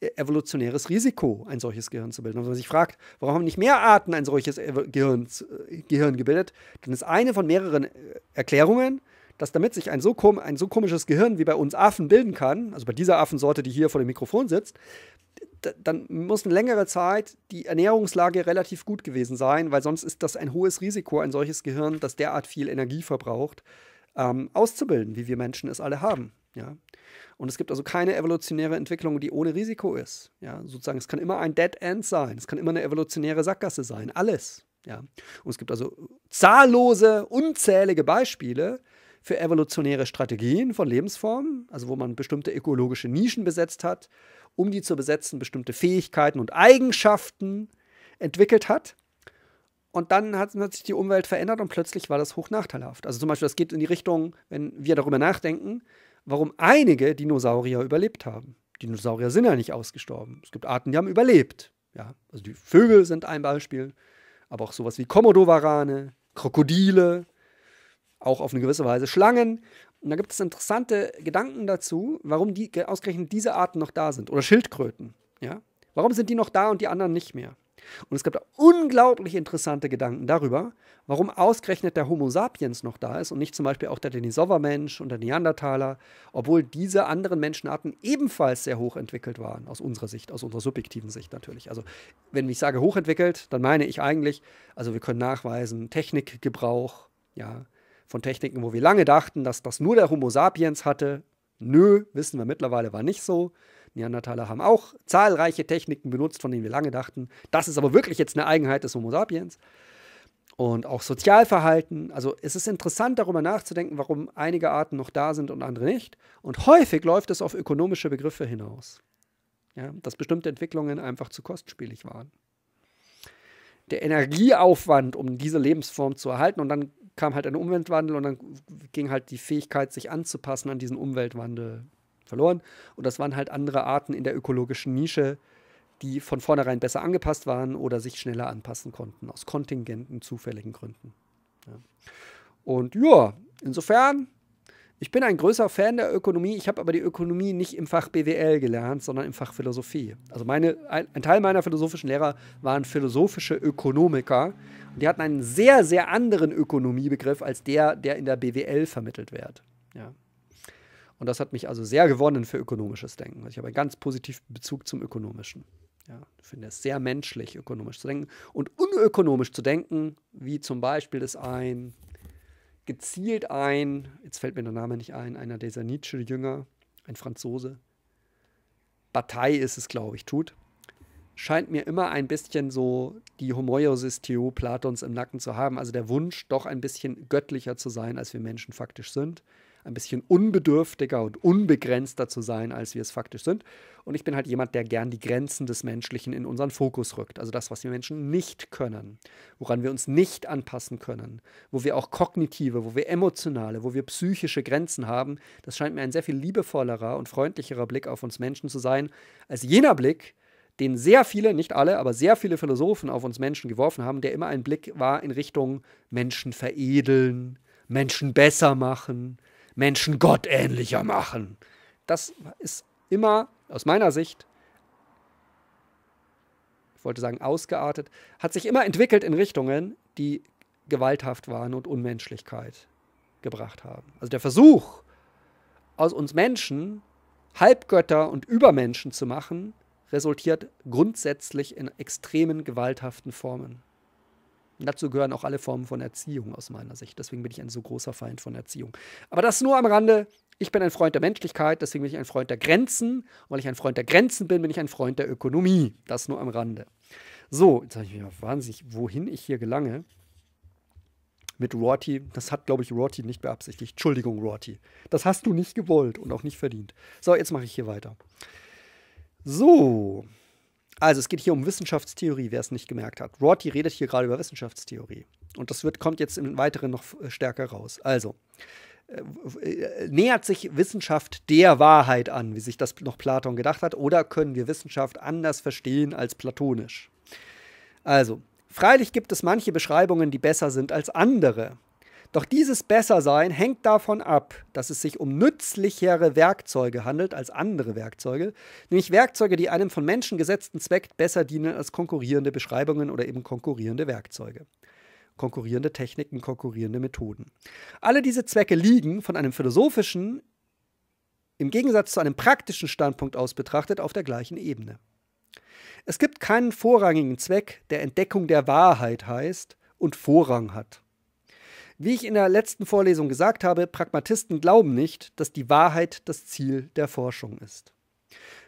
äh, evolutionäres Risiko, ein solches Gehirn zu bilden. Und wenn man sich fragt, warum haben nicht mehr Arten ein solches Gehirn, äh, Gehirn gebildet, dann ist eine von mehreren äh, Erklärungen, dass damit sich ein so, ein so komisches Gehirn wie bei uns Affen bilden kann, also bei dieser Affensorte, die hier vor dem Mikrofon sitzt, dann muss eine längere Zeit die Ernährungslage relativ gut gewesen sein, weil sonst ist das ein hohes Risiko, ein solches Gehirn, das derart viel Energie verbraucht, ähm, auszubilden, wie wir Menschen es alle haben. Ja? Und es gibt also keine evolutionäre Entwicklung, die ohne Risiko ist. Ja? Sozusagen, es kann immer ein Dead End sein, es kann immer eine evolutionäre Sackgasse sein, alles. Ja? Und es gibt also zahllose, unzählige Beispiele für evolutionäre Strategien von Lebensformen, also wo man bestimmte ökologische Nischen besetzt hat, um die zu besetzen, bestimmte Fähigkeiten und Eigenschaften entwickelt hat. Und dann hat, hat, sich die Umwelt verändert und plötzlich war das hochnachteilhaft. Also zum Beispiel, das geht in die Richtung, wenn wir darüber nachdenken, warum einige Dinosaurier überlebt haben. Dinosaurier sind ja nicht ausgestorben. Es gibt Arten, die haben überlebt. Ja, also die Vögel sind ein Beispiel, aber auch sowas wie Kommodowarane, Krokodile, auch auf eine gewisse Weise Schlangen. Und da gibt es interessante Gedanken dazu, warum die, ausgerechnet diese Arten noch da sind. Oder Schildkröten. Ja? Warum sind die noch da und die anderen nicht mehr? Und es gibt unglaublich interessante Gedanken darüber, warum ausgerechnet der Homo sapiens noch da ist und nicht zum Beispiel auch der Denisova-Mensch und der Neandertaler, obwohl diese anderen Menschenarten ebenfalls sehr hochentwickelt waren, aus unserer Sicht, aus unserer subjektiven Sicht natürlich. Also, wenn ich sage hochentwickelt, dann meine ich eigentlich, also wir können nachweisen, Technikgebrauch, ja, von Techniken, wo wir lange dachten, dass das nur der Homo sapiens hatte. Nö, wissen wir mittlerweile, war nicht so. Neandertaler haben auch zahlreiche Techniken benutzt, von denen wir lange dachten. Das ist aber wirklich jetzt eine Eigenheit des Homo sapiens. Und auch Sozialverhalten. Also es ist interessant, darüber nachzudenken, warum einige Arten noch da sind und andere nicht. Und häufig läuft es auf ökonomische Begriffe hinaus. Ja, dass bestimmte Entwicklungen einfach zu kostspielig waren. Der Energieaufwand, um diese Lebensform zu erhalten, und dann kam halt ein Umweltwandel und dann ging halt die Fähigkeit, sich anzupassen an diesen Umweltwandel verloren. Und das waren halt andere Arten in der ökologischen Nische, die von vornherein besser angepasst waren oder sich schneller anpassen konnten, aus kontingenten, zufälligen Gründen. Ja. Und ja, insofern, ich bin ein größer Fan der Ökonomie, ich habe aber die Ökonomie nicht im Fach BWL gelernt, sondern im Fach Philosophie. Also meine, ein, ein Teil meiner philosophischen Lehrer waren philosophische Ökonomiker und die hatten einen sehr, sehr anderen Ökonomiebegriff als der, der in der BWL vermittelt wird. Ja. Und das hat mich also sehr gewonnen für ökonomisches Denken. Also ich habe einen ganz positiven Bezug zum Ökonomischen. Ja, ich finde es sehr menschlich, ökonomisch zu denken. Und unökonomisch zu denken, wie zum Beispiel ist ein gezielt ein, jetzt fällt mir der Name nicht ein, einer dieser Nietzsche-Jünger, ein Franzose. Bataille ist es, glaube ich, tut. Scheint mir immer ein bisschen so die Homoiosis Theo Platons im Nacken zu haben, also der Wunsch, doch ein bisschen göttlicher zu sein, als wir Menschen faktisch sind ein bisschen unbedürftiger und unbegrenzter zu sein, als wir es faktisch sind. Und ich bin halt jemand, der gern die Grenzen des Menschlichen in unseren Fokus rückt. Also das, was wir Menschen nicht können, woran wir uns nicht anpassen können, wo wir auch kognitive, wo wir emotionale, wo wir psychische Grenzen haben, das scheint mir ein sehr viel liebevollerer und freundlicherer Blick auf uns Menschen zu sein, als jener Blick, den sehr viele, nicht alle, aber sehr viele Philosophen auf uns Menschen geworfen haben, der immer ein Blick war in Richtung Menschen veredeln, Menschen besser machen, Menschen gottähnlicher machen. Das ist immer aus meiner Sicht, ich wollte sagen ausgeartet, hat sich immer entwickelt in Richtungen, die gewalthaft waren und Unmenschlichkeit gebracht haben. Also der Versuch, aus uns Menschen Halbgötter und Übermenschen zu machen, resultiert grundsätzlich in extremen gewalthaften Formen. Und dazu gehören auch alle Formen von Erziehung aus meiner Sicht. Deswegen bin ich ein so großer Feind von Erziehung. Aber das nur am Rande. Ich bin ein Freund der Menschlichkeit, deswegen bin ich ein Freund der Grenzen. Und weil ich ein Freund der Grenzen bin, bin ich ein Freund der Ökonomie. Das nur am Rande. So, jetzt habe ich mir wahnsinnig, wohin ich hier gelange. Mit Rorty, das hat, glaube ich, Rorty nicht beabsichtigt. Entschuldigung, Rorty. Das hast du nicht gewollt und auch nicht verdient. So, jetzt mache ich hier weiter. So, also es geht hier um Wissenschaftstheorie, wer es nicht gemerkt hat. Rorty redet hier gerade über Wissenschaftstheorie. Und das wird, kommt jetzt im Weiteren noch äh, stärker raus. Also, äh, äh, nähert sich Wissenschaft der Wahrheit an, wie sich das noch Platon gedacht hat, oder können wir Wissenschaft anders verstehen als platonisch? Also, freilich gibt es manche Beschreibungen, die besser sind als andere. Doch dieses Bessersein hängt davon ab, dass es sich um nützlichere Werkzeuge handelt als andere Werkzeuge, nämlich Werkzeuge, die einem von Menschen gesetzten Zweck besser dienen als konkurrierende Beschreibungen oder eben konkurrierende Werkzeuge konkurrierende Techniken, konkurrierende Methoden. Alle diese Zwecke liegen von einem philosophischen, im Gegensatz zu einem praktischen Standpunkt aus betrachtet, auf der gleichen Ebene. Es gibt keinen vorrangigen Zweck, der Entdeckung der Wahrheit heißt und Vorrang hat. Wie ich in der letzten Vorlesung gesagt habe, Pragmatisten glauben nicht, dass die Wahrheit das Ziel der Forschung ist.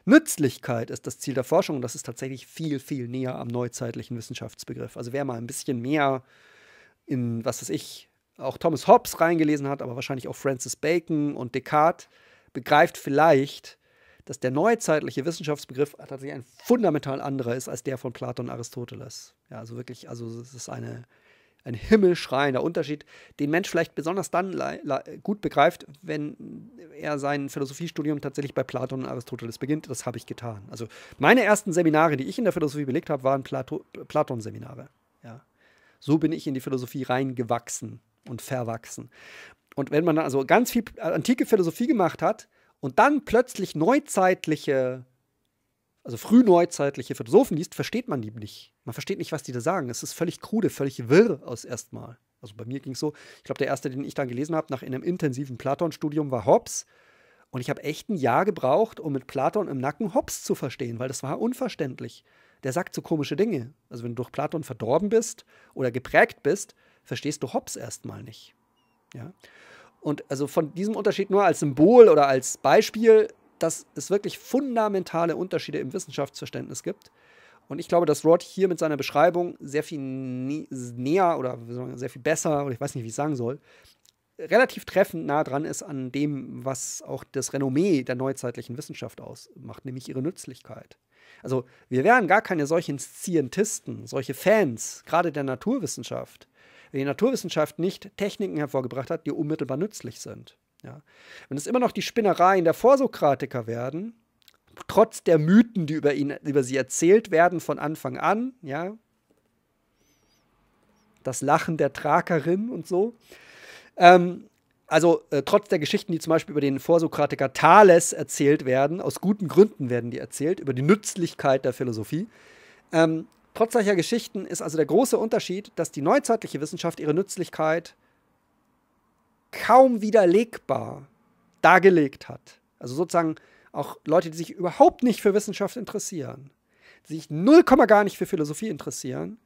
Nützlichkeit ist das Ziel der Forschung und das ist tatsächlich viel, viel näher am neuzeitlichen Wissenschaftsbegriff. Also wer mal ein bisschen mehr in, was weiß ich, auch Thomas Hobbes reingelesen hat, aber wahrscheinlich auch Francis Bacon und Descartes, begreift vielleicht, dass der neuzeitliche Wissenschaftsbegriff tatsächlich ein fundamental anderer ist als der von Platon und Aristoteles. Ja, also wirklich, also es ist eine ein himmelschreiender Unterschied, den Mensch vielleicht besonders dann gut begreift, wenn er sein Philosophiestudium tatsächlich bei Platon und Aristoteles beginnt. Das habe ich getan. Also meine ersten Seminare, die ich in der Philosophie belegt habe, waren Platon-Seminare. Ja. So bin ich in die Philosophie reingewachsen und verwachsen. Und wenn man also ganz viel antike Philosophie gemacht hat und dann plötzlich neuzeitliche, also frühneuzeitliche Philosophen liest, versteht man die nicht man versteht nicht, was die da sagen. Es ist völlig krude, völlig wirr aus erstmal. Also bei mir ging es so, ich glaube, der erste, den ich dann gelesen habe, nach einem intensiven Platon-Studium war Hobbes. Und ich habe echt ein Jahr gebraucht, um mit Platon im Nacken Hobbes zu verstehen, weil das war unverständlich. Der sagt so komische Dinge. Also wenn du durch Platon verdorben bist oder geprägt bist, verstehst du Hobbes erstmal nicht. Ja? Und also von diesem Unterschied nur als Symbol oder als Beispiel, dass es wirklich fundamentale Unterschiede im Wissenschaftsverständnis gibt und ich glaube, dass Rod hier mit seiner Beschreibung sehr viel näher oder sehr viel besser, oder ich weiß nicht, wie ich sagen soll, relativ treffend nah dran ist an dem, was auch das Renommee der neuzeitlichen Wissenschaft ausmacht, nämlich ihre Nützlichkeit. Also wir wären gar keine solchen Scientisten, solche Fans, gerade der Naturwissenschaft, wenn die Naturwissenschaft nicht Techniken hervorgebracht hat, die unmittelbar nützlich sind. Ja. Wenn es immer noch die Spinnereien der Vorsokratiker werden, trotz der Mythen, die über ihn, über sie erzählt werden von Anfang an, ja, das Lachen der Thrakerin und so. Ähm, also äh, trotz der Geschichten, die zum Beispiel über den Vorsokratiker Thales erzählt werden, aus guten Gründen werden die erzählt, über die Nützlichkeit der Philosophie. Ähm, trotz solcher Geschichten ist also der große Unterschied, dass die neuzeitliche Wissenschaft ihre Nützlichkeit kaum widerlegbar dargelegt hat. Also sozusagen auch Leute, die sich überhaupt nicht für Wissenschaft interessieren, sich null Komma gar nicht für Philosophie interessieren,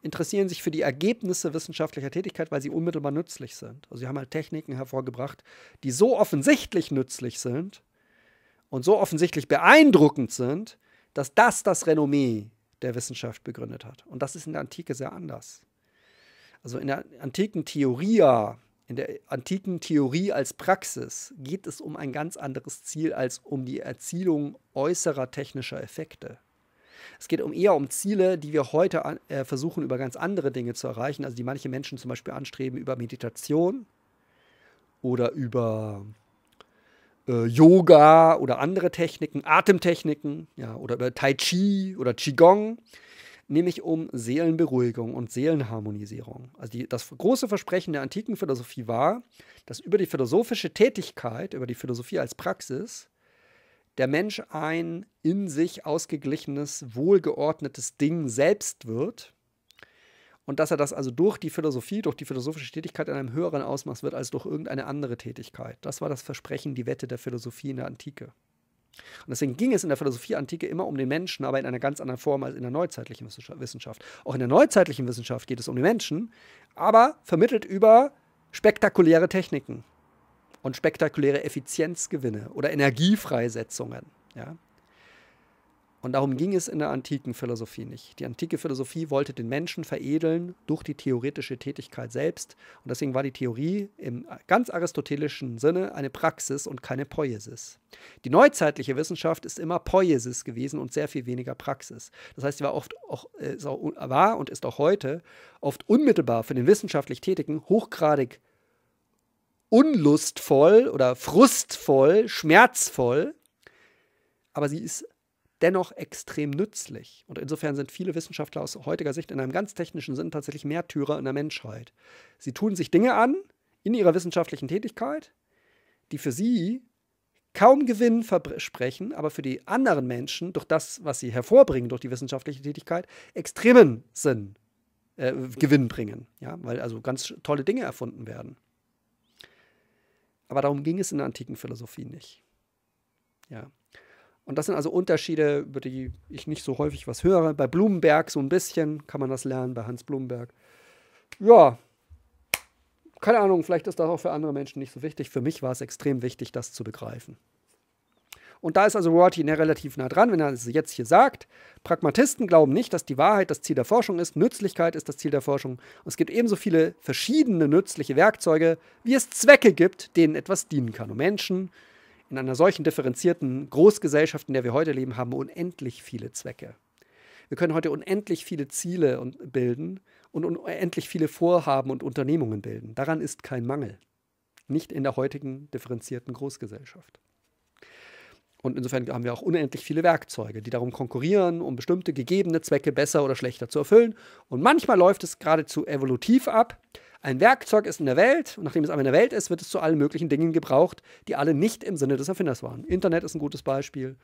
interessieren sich für die Ergebnisse wissenschaftlicher Tätigkeit, weil sie unmittelbar nützlich sind. Also sie haben halt Techniken hervorgebracht, die so offensichtlich nützlich sind und so offensichtlich beeindruckend sind, dass das das Renommee der Wissenschaft begründet hat. Und das ist in der Antike sehr anders. Also in der antiken Theoria in der antiken Theorie als Praxis geht es um ein ganz anderes Ziel als um die Erzielung äußerer technischer Effekte. Es geht um eher um Ziele, die wir heute an, äh, versuchen, über ganz andere Dinge zu erreichen, also die manche Menschen zum Beispiel anstreben über Meditation oder über äh, Yoga oder andere Techniken, Atemtechniken ja, oder über Tai Chi oder Qigong nämlich um Seelenberuhigung und Seelenharmonisierung. Also die, das große Versprechen der antiken Philosophie war, dass über die philosophische Tätigkeit, über die Philosophie als Praxis, der Mensch ein in sich ausgeglichenes, wohlgeordnetes Ding selbst wird und dass er das also durch die Philosophie, durch die philosophische Tätigkeit in einem höheren Ausmaß wird als durch irgendeine andere Tätigkeit. Das war das Versprechen, die Wette der Philosophie in der Antike. Und deswegen ging es in der Philosophie-Antike immer um den Menschen, aber in einer ganz anderen Form als in der neuzeitlichen Wissenschaft. Auch in der neuzeitlichen Wissenschaft geht es um den Menschen, aber vermittelt über spektakuläre Techniken und spektakuläre Effizienzgewinne oder Energiefreisetzungen. Ja? Und darum ging es in der antiken Philosophie nicht. Die antike Philosophie wollte den Menschen veredeln durch die theoretische Tätigkeit selbst. Und deswegen war die Theorie im ganz aristotelischen Sinne eine Praxis und keine Poiesis. Die neuzeitliche Wissenschaft ist immer Poiesis gewesen und sehr viel weniger Praxis. Das heißt, sie war oft auch, äh, war und ist auch heute oft unmittelbar für den wissenschaftlich Tätigen hochgradig unlustvoll oder frustvoll, schmerzvoll, aber sie ist dennoch extrem nützlich. Und insofern sind viele Wissenschaftler aus heutiger Sicht in einem ganz technischen Sinn tatsächlich Märtyrer in der Menschheit. Sie tun sich Dinge an in ihrer wissenschaftlichen Tätigkeit, die für sie kaum Gewinn versprechen, aber für die anderen Menschen durch das, was sie hervorbringen durch die wissenschaftliche Tätigkeit, extremen Sinn, äh, Gewinn bringen. Ja? Weil also ganz tolle Dinge erfunden werden. Aber darum ging es in der antiken Philosophie nicht. Ja. Und das sind also Unterschiede, über die ich nicht so häufig was höre. Bei Blumenberg so ein bisschen kann man das lernen, bei Hans Blumenberg. Ja, keine Ahnung, vielleicht ist das auch für andere Menschen nicht so wichtig. Für mich war es extrem wichtig, das zu begreifen. Und da ist also Rorty ne, relativ nah dran, wenn er es jetzt hier sagt. Pragmatisten glauben nicht, dass die Wahrheit das Ziel der Forschung ist. Nützlichkeit ist das Ziel der Forschung. Und es gibt ebenso viele verschiedene nützliche Werkzeuge, wie es Zwecke gibt, denen etwas dienen kann. Und Menschen, in einer solchen differenzierten Großgesellschaft, in der wir heute leben, haben wir unendlich viele Zwecke. Wir können heute unendlich viele Ziele bilden und unendlich viele Vorhaben und Unternehmungen bilden. Daran ist kein Mangel. Nicht in der heutigen differenzierten Großgesellschaft. Und insofern haben wir auch unendlich viele Werkzeuge, die darum konkurrieren, um bestimmte gegebene Zwecke besser oder schlechter zu erfüllen. Und manchmal läuft es geradezu evolutiv ab, ein Werkzeug ist in der Welt und nachdem es einmal in der Welt ist, wird es zu allen möglichen Dingen gebraucht, die alle nicht im Sinne des Erfinders waren. Internet ist ein gutes Beispiel.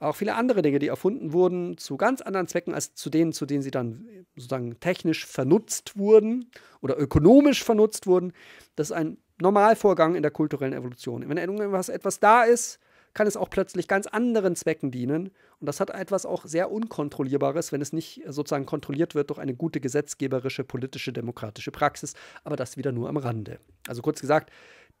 Auch viele andere Dinge, die erfunden wurden, zu ganz anderen Zwecken als zu denen, zu denen sie dann sozusagen technisch vernutzt wurden oder ökonomisch vernutzt wurden. Das ist ein Normalvorgang in der kulturellen Evolution. Wenn irgendwas etwas da ist, kann es auch plötzlich ganz anderen Zwecken dienen. Und das hat etwas auch sehr Unkontrollierbares, wenn es nicht sozusagen kontrolliert wird durch eine gute gesetzgeberische, politische, demokratische Praxis. Aber das wieder nur am Rande. Also kurz gesagt,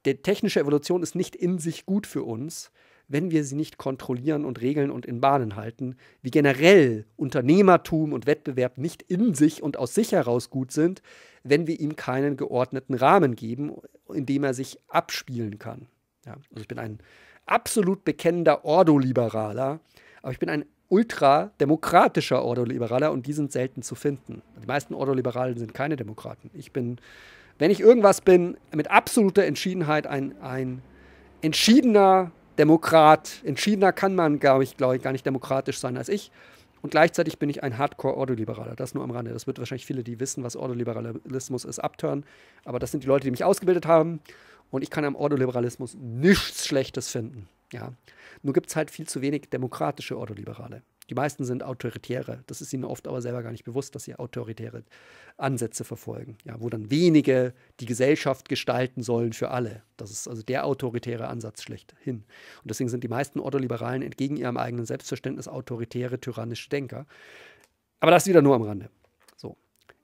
die technische Evolution ist nicht in sich gut für uns, wenn wir sie nicht kontrollieren und regeln und in Bahnen halten, wie generell Unternehmertum und Wettbewerb nicht in sich und aus sich heraus gut sind, wenn wir ihm keinen geordneten Rahmen geben, in dem er sich abspielen kann. Ja, also ich bin ein absolut bekennender Ordoliberaler, aber ich bin ein ultrademokratischer Ordoliberaler und die sind selten zu finden. Die meisten Ordoliberalen sind keine Demokraten. Ich bin, wenn ich irgendwas bin, mit absoluter Entschiedenheit ein, ein entschiedener Demokrat. Entschiedener kann man, glaube ich, glaub ich, gar nicht demokratisch sein als ich. Und gleichzeitig bin ich ein Hardcore-Ordoliberaler. Das nur am Rande. Das wird wahrscheinlich viele, die wissen, was Ordoliberalismus ist, abtören. Aber das sind die Leute, die mich ausgebildet haben. Und ich kann am Ordoliberalismus nichts Schlechtes finden. Ja. Nur gibt es halt viel zu wenig demokratische Ordoliberale. Die meisten sind Autoritäre. Das ist ihnen oft aber selber gar nicht bewusst, dass sie autoritäre Ansätze verfolgen, ja, wo dann wenige die Gesellschaft gestalten sollen für alle. Das ist also der autoritäre Ansatz schlechthin. Und deswegen sind die meisten Ordoliberalen entgegen ihrem eigenen Selbstverständnis autoritäre, tyrannische Denker. Aber das wieder nur am Rande.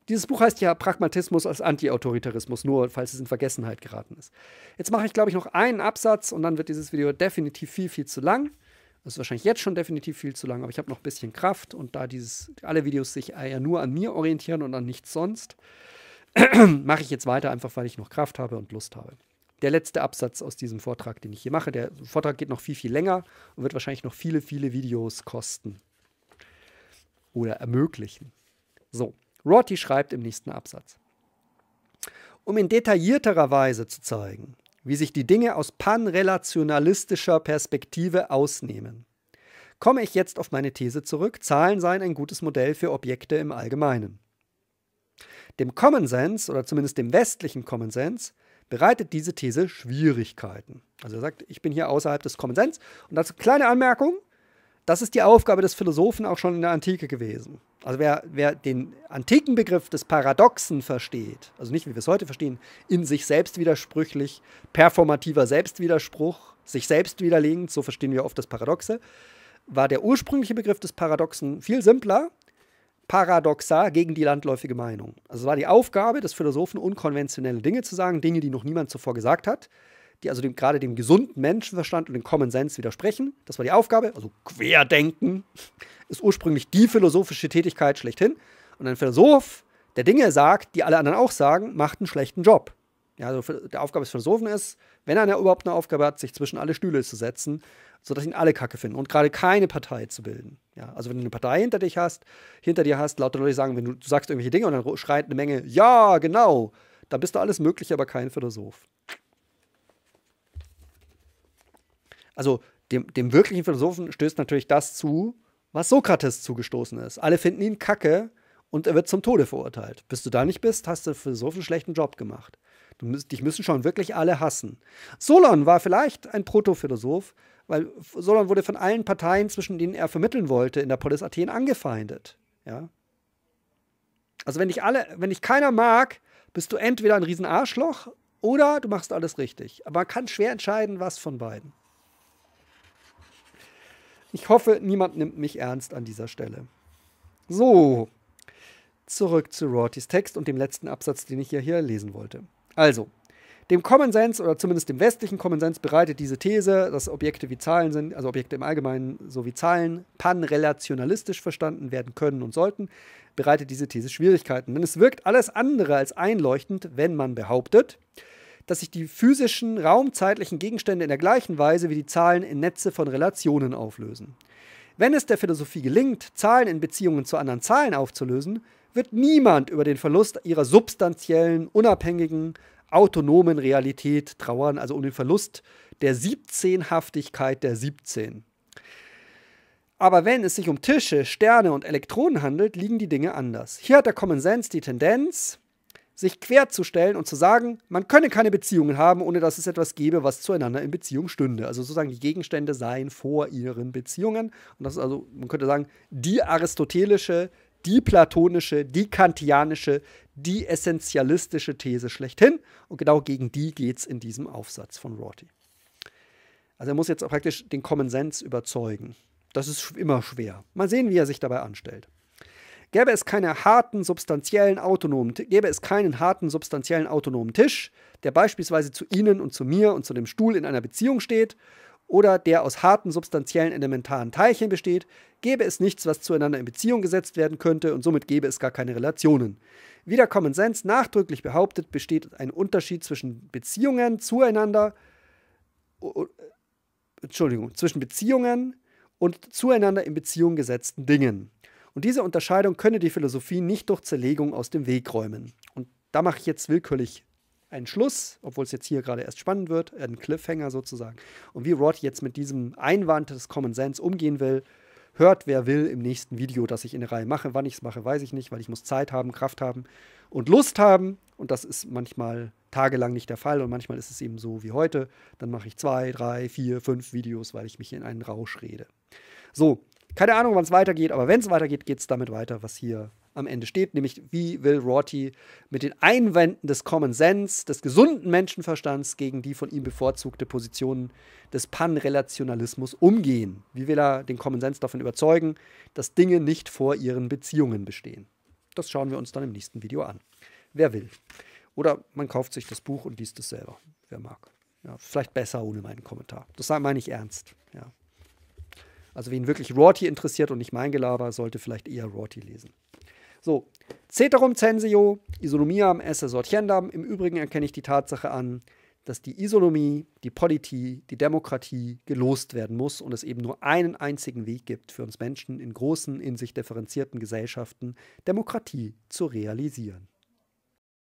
Dieses Buch heißt ja Pragmatismus als Anti-Autoritarismus, nur falls es in Vergessenheit geraten ist. Jetzt mache ich, glaube ich, noch einen Absatz und dann wird dieses Video definitiv viel, viel zu lang. Das ist wahrscheinlich jetzt schon definitiv viel zu lang, aber ich habe noch ein bisschen Kraft und da dieses, alle Videos sich ja nur an mir orientieren und an nichts sonst, *clears throat* mache ich jetzt weiter, einfach weil ich noch Kraft habe und Lust habe. Der letzte Absatz aus diesem Vortrag, den ich hier mache, der Vortrag geht noch viel, viel länger und wird wahrscheinlich noch viele, viele Videos kosten oder ermöglichen. So. Rorty schreibt im nächsten Absatz. Um in detaillierterer Weise zu zeigen, wie sich die Dinge aus panrelationalistischer Perspektive ausnehmen, komme ich jetzt auf meine These zurück, Zahlen seien ein gutes Modell für Objekte im Allgemeinen. Dem Common Sense oder zumindest dem westlichen Common Sense bereitet diese These Schwierigkeiten. Also er sagt, ich bin hier außerhalb des Common Sense. Und dazu kleine Anmerkung, das ist die Aufgabe des Philosophen auch schon in der Antike gewesen. Also wer, wer, den antiken Begriff des Paradoxen versteht, also nicht wie wir es heute verstehen, in sich selbst widersprüchlich, performativer Selbstwiderspruch, sich selbst widerlegend, so verstehen wir oft das Paradoxe, war der ursprüngliche Begriff des Paradoxen viel simpler, paradoxal gegen die landläufige Meinung. Also es war die Aufgabe des Philosophen, unkonventionelle Dinge zu sagen, Dinge, die noch niemand zuvor gesagt hat, die also dem, gerade dem gesunden Menschenverstand und dem Common Sense widersprechen. Das war die Aufgabe. Also Querdenken *laughs* ist ursprünglich die philosophische Tätigkeit schlechthin. Und ein Philosoph, der Dinge sagt, die alle anderen auch sagen, macht einen schlechten Job. Ja, also der Aufgabe des Philosophen ist, wenn er überhaupt eine Aufgabe hat, sich zwischen alle Stühle zu setzen, sodass ihn alle Kacke finden und gerade keine Partei zu bilden. Ja, also wenn du eine Partei hinter dich hast, hinter dir hast, lauter Leute sagen, wenn du, du sagst irgendwelche Dinge und dann schreit eine Menge, ja, genau, dann bist du alles Mögliche, aber kein Philosoph. also dem, dem wirklichen Philosophen stößt natürlich das zu, was Sokrates zugestoßen ist. Alle finden ihn kacke und er wird zum Tode verurteilt. Bis du da nicht bist, hast du für so einen schlechten Job gemacht. Du, dich müssen schon wirklich alle hassen. Solon war vielleicht ein Protophilosoph, weil Solon wurde von allen Parteien, zwischen denen er vermitteln wollte, in der Polis Athen angefeindet. Ja? Also wenn dich alle, wenn dich keiner mag, bist du entweder ein Riesenarschloch oder du machst alles richtig. Aber man kann schwer entscheiden, was von beiden. Ich hoffe, niemand nimmt mich ernst an dieser Stelle. So, zurück zu Rortys Text und dem letzten Absatz, den ich ja hier lesen wollte. Also, dem Common Sense oder zumindest dem westlichen Common Sense bereitet diese These, dass Objekte wie Zahlen sind, also Objekte im Allgemeinen sowie Zahlen, panrelationalistisch verstanden werden können und sollten, bereitet diese These Schwierigkeiten. Denn es wirkt alles andere als einleuchtend, wenn man behauptet, dass sich die physischen, raumzeitlichen Gegenstände in der gleichen Weise wie die Zahlen in Netze von Relationen auflösen. Wenn es der Philosophie gelingt, Zahlen in Beziehungen zu anderen Zahlen aufzulösen, wird niemand über den Verlust ihrer substanziellen, unabhängigen, autonomen Realität trauern, also um den Verlust der 17haftigkeit der 17. Aber wenn es sich um Tische, Sterne und Elektronen handelt, liegen die Dinge anders. Hier hat der Common Sense die Tendenz, sich querzustellen und zu sagen, man könne keine Beziehungen haben, ohne dass es etwas gäbe, was zueinander in Beziehung stünde. Also sozusagen die Gegenstände seien vor ihren Beziehungen. Und das ist also, man könnte sagen, die aristotelische, die platonische, die kantianische, die essentialistische These schlechthin. Und genau gegen die geht es in diesem Aufsatz von Rorty. Also er muss jetzt praktisch den Common Sense überzeugen. Das ist immer schwer. Mal sehen, wie er sich dabei anstellt. Gäbe es keine harten, substanziellen, autonomen, gäbe es keinen harten, substanziellen, autonomen Tisch, der beispielsweise zu Ihnen und zu mir und zu dem Stuhl in einer Beziehung steht, oder der aus harten, substanziellen, elementaren Teilchen besteht, gäbe es nichts, was zueinander in Beziehung gesetzt werden könnte und somit gäbe es gar keine Relationen. Wie der Common Sense nachdrücklich behauptet, besteht ein Unterschied zwischen Beziehungen zueinander, Entschuldigung, zwischen Beziehungen und zueinander in Beziehung gesetzten Dingen. Und diese Unterscheidung könne die Philosophie nicht durch Zerlegung aus dem Weg räumen. Und da mache ich jetzt willkürlich einen Schluss, obwohl es jetzt hier gerade erst spannend wird, einen Cliffhanger sozusagen. Und wie Rod jetzt mit diesem Einwand des Common Sense umgehen will, hört wer will im nächsten Video, das ich in der Reihe mache. Wann ich es mache, weiß ich nicht, weil ich muss Zeit haben, Kraft haben und Lust haben. Und das ist manchmal tagelang nicht der Fall und manchmal ist es eben so wie heute. Dann mache ich zwei, drei, vier, fünf Videos, weil ich mich in einen Rausch rede. So, keine Ahnung, wann es weitergeht, aber wenn es weitergeht, geht es damit weiter, was hier am Ende steht, nämlich wie will Rorty mit den Einwänden des Common Sense, des gesunden Menschenverstands gegen die von ihm bevorzugte Position des Panrelationalismus umgehen? Wie will er den Common Sense davon überzeugen, dass Dinge nicht vor ihren Beziehungen bestehen? Das schauen wir uns dann im nächsten Video an. Wer will. Oder man kauft sich das Buch und liest es selber, wer mag. Ja, vielleicht besser ohne meinen Kommentar. Das meine ich ernst. Ja. Also wen wirklich Rorty interessiert und nicht mein Gelaber, sollte vielleicht eher Rorty lesen. So, Ceterum censio, Isonomiam esse sortiendam. Im Übrigen erkenne ich die Tatsache an, dass die Isonomie, die Politie, die Demokratie gelost werden muss und es eben nur einen einzigen Weg gibt für uns Menschen in großen, in sich differenzierten Gesellschaften, Demokratie zu realisieren.